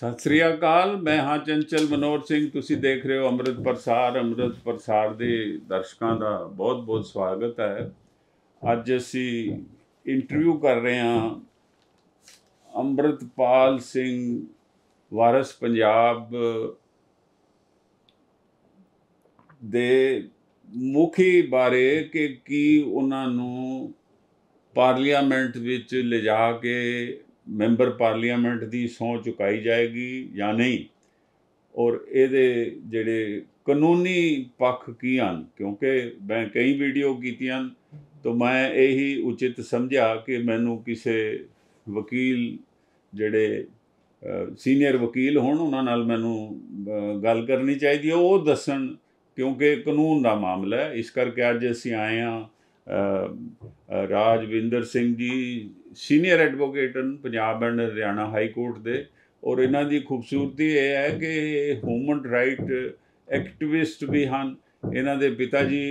ਸਤਿ ਸ੍ਰੀ ਅਕਾਲ ਮੈਂ ਹਾਂ ਚੰਚਲ ਮਨੋਰ ਸਿੰਘ ਤੁਸੀਂ ਦੇਖ ਰਹੇ ਹੋ ਅੰਮ੍ਰਿਤ ਪ੍ਰਸਾਰ ਅੰਮ੍ਰਿਤ ਪ੍ਰਸਾਰ ਦੇ ਦਰਸ਼ਕਾਂ ਦਾ ਬਹੁਤ-ਬਹੁਤ ਸਵਾਗਤ ਹੈ ਅੱਜ ਅਸੀਂ ਇੰਟਰਵਿਊ ਕਰ ਰਹੇ ਹਾਂ ਅੰਮ੍ਰਿਤਪਾਲ ਸਿੰਘ ਵਾਰਸ ਪੰਜਾਬ ਦੇ ਮੁਖੀ ਬਾਰੇ ਕਿ ਕੀ ਉਹਨਾਂ ਨੂੰ ਪਾਰਲੀਮੈਂਟ ਵਿੱਚ ਲਿਜਾ ਕੇ ਮੈਂਬਰ ਪਾਰਲੀਮੈਂਟ ਦੀ ਸੌ ਚੁਕਾਈ ਜਾਏਗੀ ਜਾਂ ਨਹੀਂ ਔਰ ਇਹਦੇ ਜਿਹੜੇ ਕਾਨੂੰਨੀ ਪੱਖ ਕੀ ਹਨ ਕਿਉਂਕਿ ਮੈਂ ਕਈ ਵੀਡੀਓ ਕੀਤੀਆਂ ਤਾਂ ਮੈਂ ਇਹੀ ਉਚਿਤ ਸਮਝਿਆ ਕਿ ਮੈਨੂੰ ਕਿਸੇ ਵਕੀਲ ਜਿਹੜੇ ਸੀਨੀਅਰ ਵਕੀਲ ਹੋਣ ਉਹਨਾਂ ਨਾਲ ਮੈਨੂੰ ਗੱਲ ਕਰਨੀ ਚਾਹੀਦੀ ਹੈ ਉਹ ਦੱਸਣ ਕਿਉਂਕਿ ਕਾਨੂੰਨ ਦਾ ਮਾਮਲਾ ਹੈ ਇਸ ਕਰਕੇ ਅੱਜ ਅਸੀਂ ਆਏ ਹਾਂ ਰਾਜਵਿੰਦਰ ਸਿੰਘ ਜੀ ਸੀਨੀਅਰ ਐਡਵੋਕੇਟ ਹਨ Punjab and Haryana high court ਦੇ ਔਰ ਇਹਨਾਂ ਦੀ ਖੂਬਸੂਰਤੀ ਇਹ ਹੈ ਕਿ ਹਿਊਮਨ ਰਾਈਟ ਐਕਟਿਵਿਸਟ ਵੀ ਹਨ ਇਹਨਾਂ ਦੇ ਪਿਤਾ ਜੀ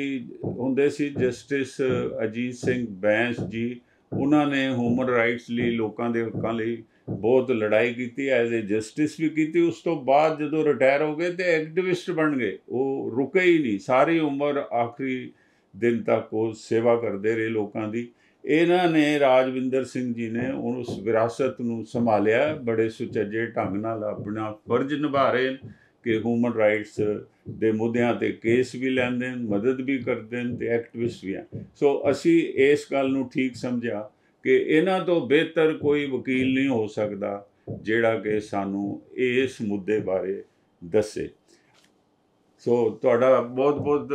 ਹੁੰਦੇ ਸੀ ਜਸਟਿਸ ਅਜੀਤ ਸਿੰਘ ਬੈਂਸ ਜੀ ਉਹਨਾਂ ਨੇ ਹਿਊਮਨ ਰਾਈਟਸ ਲਈ ਲੋਕਾਂ ਦੇ ਹੱਕਾਂ ਲਈ ਬਹੁਤ ਲੜਾਈ ਕੀਤੀ ਐਜ਼ ਅ ਜਸਟਿਸ ਵੀ ਕੀਤੀ ਉਸ ਤੋਂ ਬਾਅਦ ਜਦੋਂ ਰਿਟਾਇਰ ਹੋ ਗਏ ਤੇ ਐਕਟਿਵਿਸਟ ਬਣ ਗਏ ਉਹ ਰੁਕੇ ਹੀ ਨਹੀਂ ਸਾਰੀ ਉਮਰ ਆਖਰੀ ਦਿਨ ਤੱਕ ਉਹ ਸੇਵਾ ਕਰਦੇ ਰਹੇ ਲੋਕਾਂ ਦੀ ਇਹਨਾਂ ਨੇ ਰਾਜਵਿੰਦਰ ਸਿੰਘ ਜੀ ਨੇ ਉਸ ਵਿਰਾਸਤ ਨੂੰ ਸੰਭਾਲਿਆ ਬੜੇ ਸੁਚੱਜੇ ਢੰਗ ਨਾਲ ਆਪਣਾ ਫਰਜ਼ ਨਿਭਾ ਰਹੇ ਕਿ ਹਿਊਮਨ ਰਾਈਟਸ ਦੇ ਮੁੱਦਿਆਂ ਤੇ ਕੇਸ ਵੀ ਲੈਂਦੇ ਨੇ ਮਦਦ ਵੀ ਕਰਦੇ ਨੇ ਤੇ ਐਕਟਿਵਿਸਟ ਵੀ ਆ ਸੋ ਅਸੀਂ ਇਸ ਗੱਲ ਨੂੰ ਠੀਕ ਸਮਝਿਆ ਕਿ ਇਹਨਾਂ ਤੋਂ ਬਿਹਤਰ ਕੋਈ ਵਕੀਲ ਨਹੀਂ ਹੋ ਸਕਦਾ ਜਿਹੜਾ ਕਿ ਸਾਨੂੰ ਇਸ ਮੁੱਦੇ ਬਾਰੇ ਦੱਸੇ ਸੋ ਤੁਹਾਡਾ ਬਹੁਤ ਬਹੁਤ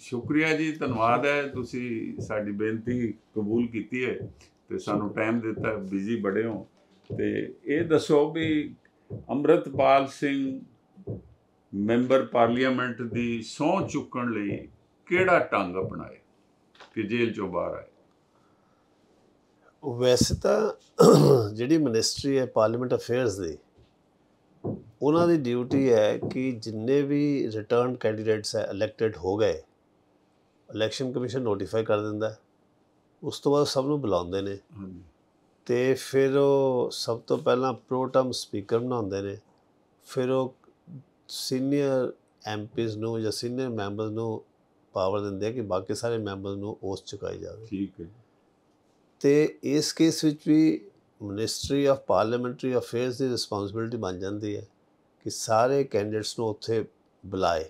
ਸ਼ੁਕਰੀਆ ਜੀ ਧੰਨਵਾਦ ਹੈ ਤੁਸੀਂ ਸਾਡੀ ਬੇਨਤੀ ਕਬੂਲ ਕੀਤੀ ਹੈ ਤੇ ਸਾਨੂੰ ਟਾਈਮ ਦਿੱਤਾ ਬਿਜ਼ੀ ਬੜੇ ਹੋ ਤੇ ਇਹ ਦੱਸੋ ਵੀ ਅਮਰਤਪਾਲ ਸਿੰਘ ਮੈਂਬਰ ਪਾਰਲੀਮੈਂਟ ਦੀ ਸੌ ਚੁੱਕਣ ਲਈ ਕਿਹੜਾ ਟੰਗ ਅਪਣਾਏ ਕਿ ਜੇਲ੍ਹ ਚੋਂ ਬਾਹਰ ਆਏ ਵੈਸੇ ਤਾਂ ਜਿਹੜੀ ਮਿਨਿਸਟਰੀ ਹੈ ਪਾਰਲੀਮੈਂਟ ਅਫੇਅਰਸ ਦੀ ਉਹਨਾਂ ਦੀ ਡਿਊਟੀ ਹੈ ਕਿ ਜਿੰਨੇ ਵੀ ਰਿਟਰਨ ਕੈਂਡੀਡੇਟਸ ਹੈ ਇਲੈਕਟਡ ਹੋ ਗਏ ਇਲੈਕਸ਼ਨ ਕਮਿਸ਼ਨ ਨੋਟੀਫਾਈ ਕਰ ਦਿੰਦਾ ਉਸ ਤੋਂ ਬਾਅਦ ਸਭ ਨੂੰ ਬੁਲਾਉਂਦੇ ਨੇ ਤੇ ਫਿਰ ਉਹ ਸਭ ਤੋਂ ਪਹਿਲਾਂ ਪ੍ਰੋ ਟਰਮ ਸਪੀਕਰ ਬਣਾਉਂਦੇ ਨੇ ਫਿਰ ਉਹ ਸੀਨੀਅਰ ਐਮਪੀਜ਼ ਨੂੰ ਜਾਂ ਸੀਨੀਅਰ ਮੈਂਬਰਸ ਨੂੰ ਪਾਵਰ ਦਿੰਦੇ ਆ ਕਿ ਬਾਕੀ ਸਾਰੇ ਮੈਂਬਰਸ ਨੂੰ ਉਸ ਚੁਕਾਈ ਜਾਵੇ ਠੀਕ ਹੈ ਤੇ ਇਸ ਕੇਸ ਵਿੱਚ ਵੀ ਮਿਨਿਸਟਰੀ ਆਫ ਪਾਰਲੀਮੈਂਟਰੀ ਅਫੇਅਰਸ ਦੀ ਰਿਸਪੌਂਸਿਬਿਲਟੀ ਬਣ ਜਾਂਦੀ ਹੈ ਕਿ ਸਾਰੇ ਕੈਂਡੀਡੇਟਸ ਨੂੰ ਉੱਥੇ ਬੁਲਾਏ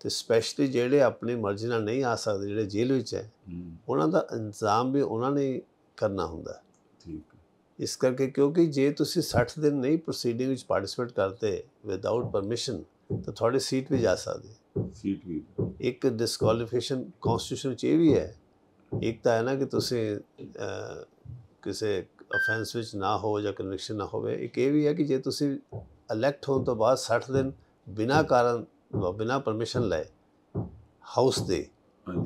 ਤੇ ਸਪੈਸ਼ਲੀ ਜਿਹੜੇ ਆਪਣੀ ਮਰਜ਼ੀ ਨਾਲ ਨਹੀਂ ਆ ਸਕਦੇ ਜਿਹੜੇ ਜੇਲ੍ਹ ਵਿੱਚ ਹੈ ਉਹਨਾਂ ਦਾ ਇੰਤਜ਼ਾਮ ਵੀ ਉਹਨਾਂ ਨੇ ਕਰਨਾ ਹੁੰਦਾ ਠੀਕ ਇਸ ਕਰਕੇ ਕਿਉਂਕਿ ਜੇ ਤੁਸੀਂ 60 ਦਿਨ ਨਹੀਂ ਪ੍ਰੋਸੀਡਿੰਗ ਵਿੱਚ ਪਾਰਟਿਸਿਪੇਟ ਕਰਦੇ ਵਿਦਆਊਟ ਪਰਮਿਸ਼ਨ ਤਾਂ ਤੁਹਾਡੀ ਸੀਟ ਵੀ ਜਾ ਸਕਦੀ ਸੀਟ ਵੀ ਇੱਕ ਡਿਸਕੁਆਲੀਫਿਕੇਸ਼ਨ ਕਨਸਟੀਟਿਊਸ਼ਨ ਚ ਇਹ ਵੀ ਹੈ ਇੱਕ ਤਾਂ ਹੈ ਨਾ ਕਿ ਤੁਸੀਂ ਕਿਸੇ ਅਫੈਂਸ ਵਿੱਚ ਨਾ ਹੋ ਜਾਂ ਕਨਵਿਕਸ਼ਨ ਨਾ ਹੋਵੇ ਇੱਕ ਇਹ ਵੀ ਹੈ ਕਿ ਜੇ ਤੁਸੀਂ ਇਲੈਕਟ ਹੋਣ ਤੋਂ ਬਾਅਦ 60 ਦਿਨ ਬਿਨਾ ਕਾਰਨ ਬਿਨਾ ਪਰਮਿਸ਼ਨ ਲਏ ਹਾਊਸ ਦੇ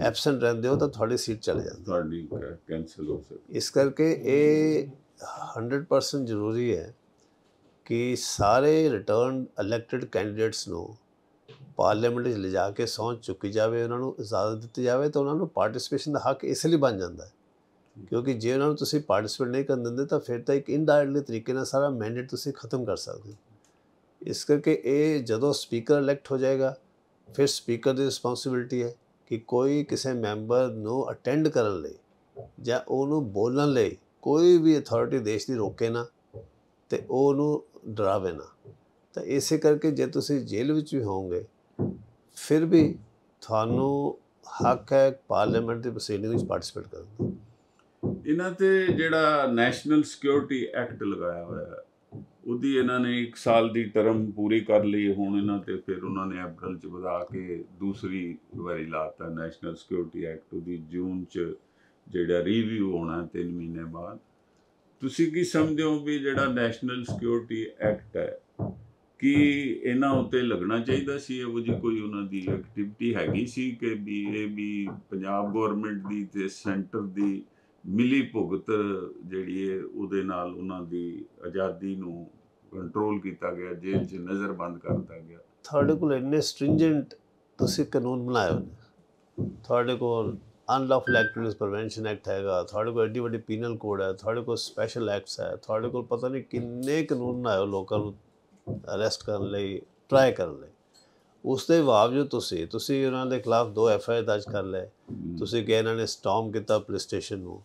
ਐਬਸੈਂਟ ਰਹਿੰਦੇ ਹੋ ਤਾਂ ਤੁਹਾਡੀ ਸੀਟ ਚਲੇ ਜਾਂਦੀ ਤੁਹਾਡੀ ਕੈਨਸਲ ਹੋ ਸਕਦੀ ਇਸ ਕਰਕੇ ਇਹ 100% ਜ਼ਰੂਰੀ ਹੈ ਕਿ ਸਾਰੇ ਰਿਟਰਨ ਇਲੈਕਟਡ ਕੈਂਡੀਡੇਟਸ ਨੂੰ ਪਾਰਲੀਮੈਂਟ ਵਿੱਚ ਲਿਜਾ ਕੇ ਸੌਂ ਚੁੱਕੀ ਜਾਵੇ ਉਹਨਾਂ ਨੂੰ ਇਜਾਜ਼ਤ ਦਿੱਤੀ ਜਾਵੇ ਤਾਂ ਉਹਨਾਂ ਨੂੰ ਪਾਰਟਿਸਪੇਸ਼ਨ ਦਾ ਹੱਕ ਇਸ ਲਈ ਬਣ ਜਾਂਦਾ ਹੈ ਕਿਉਂਕਿ ਜੇ ਉਹਨਾਂ ਨੂੰ ਤੁਸੀਂ ਪਾਰਟਿਸਪੇਟ ਨਹੀਂ ਕਰਨ ਦਿੰਦੇ ਤਾਂ ਫਿਰ ਤਾਂ ਇੱਕ ਇਨਡਾਇਰੈਕਟਲੀ ਤਰੀਕੇ ਨਾਲ ਸਾਰਾ ਮੈਂਡੇਟ ਤੁਸੀਂ ਖਤਮ ਕਰ ਸਕਦੇ ਹੋ ਇਸ ਕਰਕੇ ਇਹ ਜਦੋਂ ਸਪੀਕਰ ਇਲੈਕਟ ਹੋ ਜਾਏਗਾ ਫਿਰ ਸਪੀਕਰ ਦੀ ਰਿਸਪੌਂਸਿਬਿਲਟੀ ਹੈ ਕਿ ਕੋਈ ਕਿਸੇ ਮੈਂਬਰ ਨੂੰ ਅਟੈਂਡ ਕਰਨ ਲਈ ਜਾਂ ਉਹਨੂੰ ਬੋਲਣ ਲਈ ਕੋਈ ਵੀ ਅਥਾਰਟੀ ਦੇਸ਼ ਦੀ ਰੋਕੇ ਨਾ ਤੇ ਉਹਨੂੰ ਡਰਾਵੇ ਨਾ ਤਾਂ ਇਸੇ ਕਰਕੇ ਜੇ ਤੁਸੀਂ ਜੇਲ੍ਹ ਵਿੱਚ ਵੀ ਹੋਵੋਗੇ ਫਿਰ ਵੀ ਤੁਹਾਨੂੰ ਹੱਕ ਹੈ ਪਾਰਲੀਮੈਂਟ ਦੀ ਪ੍ਰੋਸੀਡਿੰਗ ਵਿੱਚ ਪਾਰਟਿਸਿਪੇਟ ਕਰਨ ਦਾ ਇਹਨਾਂ ਤੇ ਜਿਹੜਾ ਨੈਸ਼ਨਲ ਸਿਕਿਉਰਿਟੀ ਐਕਟ ਲਗਾਇਆ ਹੋਇਆ ਹੈ ਉਹਦੀ ਇਹਨਾਂ ਨੇ 1 ਸਾਲ ਦੀ ਟਰਮ ਪੂਰੀ ਕਰ ਲਈ ਹੁਣ ਇਹਨਾਂ ਤੇ ਫਿਰ ਉਹਨਾਂ ਨੇ ਅਪ੍ਰੈਲ ਚ ਵਧਾ ਕੇ ਦੂਸਰੀ ਵਾਰੀ ਲਾਤਾ ਨੈਸ਼ਨਲ ਸਿਕਿਉਰਿਟੀ ਐਕਟ ਉਹਦੀ ਜੂਨ ਚ ਜਿਹੜਾ ਰਿਵਿਊ ਹੋਣਾ 3 ਮਹੀਨੇ ਬਾਅਦ ਤੁਸੀਂ ਕੀ ਸਮਝਦੇ ਹੋ ਵੀ ਜਿਹੜਾ ਨੈਸ਼ਨਲ ਸਿਕਿਉਰਿਟੀ ਐਕਟ ਹੈ ਕਿ ਇਹਨਾਂ ਉੱਤੇ ਲੱਗਣਾ ਚਾਹੀਦਾ ਸੀ ਇਹੋ ਜੀ ਕੋਈ ਉਹਨਾਂ ਦੀ ਐਕਟੀਵਿਟੀ ਹੈਗੀ ਸੀ ਕਿ ਵੀ ਇਹ ਵੀ ਪੰਜਾਬ ਗਵਰਨਮੈਂਟ ਦੀ ਤੇ ਸੈਂਟਰ ਦੀ ਮਿਲੀ ਭੁਗਤ ਜਿਹੜੀ ਹੈ ਉਹਦੇ ਨਾਲ ਉਹਨਾਂ ਦੀ ਆਜ਼ਾਦੀ ਨੂੰ ਕੰਟਰੋਲ ਕੀਤਾ ਗਿਆ ਜੇਲ੍ਹ 'ਚ ਨਜ਼ਰਬੰਦ ਕਰਤਾ ਗਿਆ ਤੁਹਾਡੇ ਕੋਲ ਇੰਨੇ ਸਟ੍ਰਿੰਜੈਂਟ ਤੁਸੀਂ ਕਾਨੂੰਨ ਬਣਾਏ ਤੁਹਾਡੇ ਕੋਲ ਅਨਲਫ ਇਲੈਕਟ੍ਰੋਨਿਕਸ ਪ੍ਰੀਵੈਂਸ਼ਨ ਐਕਟ ਹੈਗਾ ਤੁਹਾਡੇ ਕੋਲ ਐਡੀ ਵੱਡੀ ਪੀਨਲ ਕੋਡ ਹੈ ਤੁਹਾਡੇ ਕੋਲ ਸਪੈਸ਼ਲ ਐਕਟਸ ਹੈ ਤੁਹਾਡੇ ਕੋਲ ਪਤਾ ਨਹੀਂ ਕਿੰਨੇ ਕਾਨੂੰਨ ਬਣਾਏ ਲੋਕਾਂ ਨੂੰ ਅਰੈਸਟ ਕਰਨ ਲਈ ਟਰਾਈ ਕਰਨ ਲਈ ਉਸ ਦੇ ਬਾਵਜੂਦ ਤੁਸੀਂ ਤੁਸੀਂ ਉਹਨਾਂ ਦੇ ਖਿਲਾਫ ਦੋ ਐਫ ਆਈ ਦਰਜ ਕਰ ਲਏ ਤੁਸੀਂ ਕਿ ਇਹਨਾਂ ਨੇ ਸਟਾਰਮ ਕੀਤਾ ਪੁਲਿਸ ਸਟੇਸ਼ਨ ਨੂੰ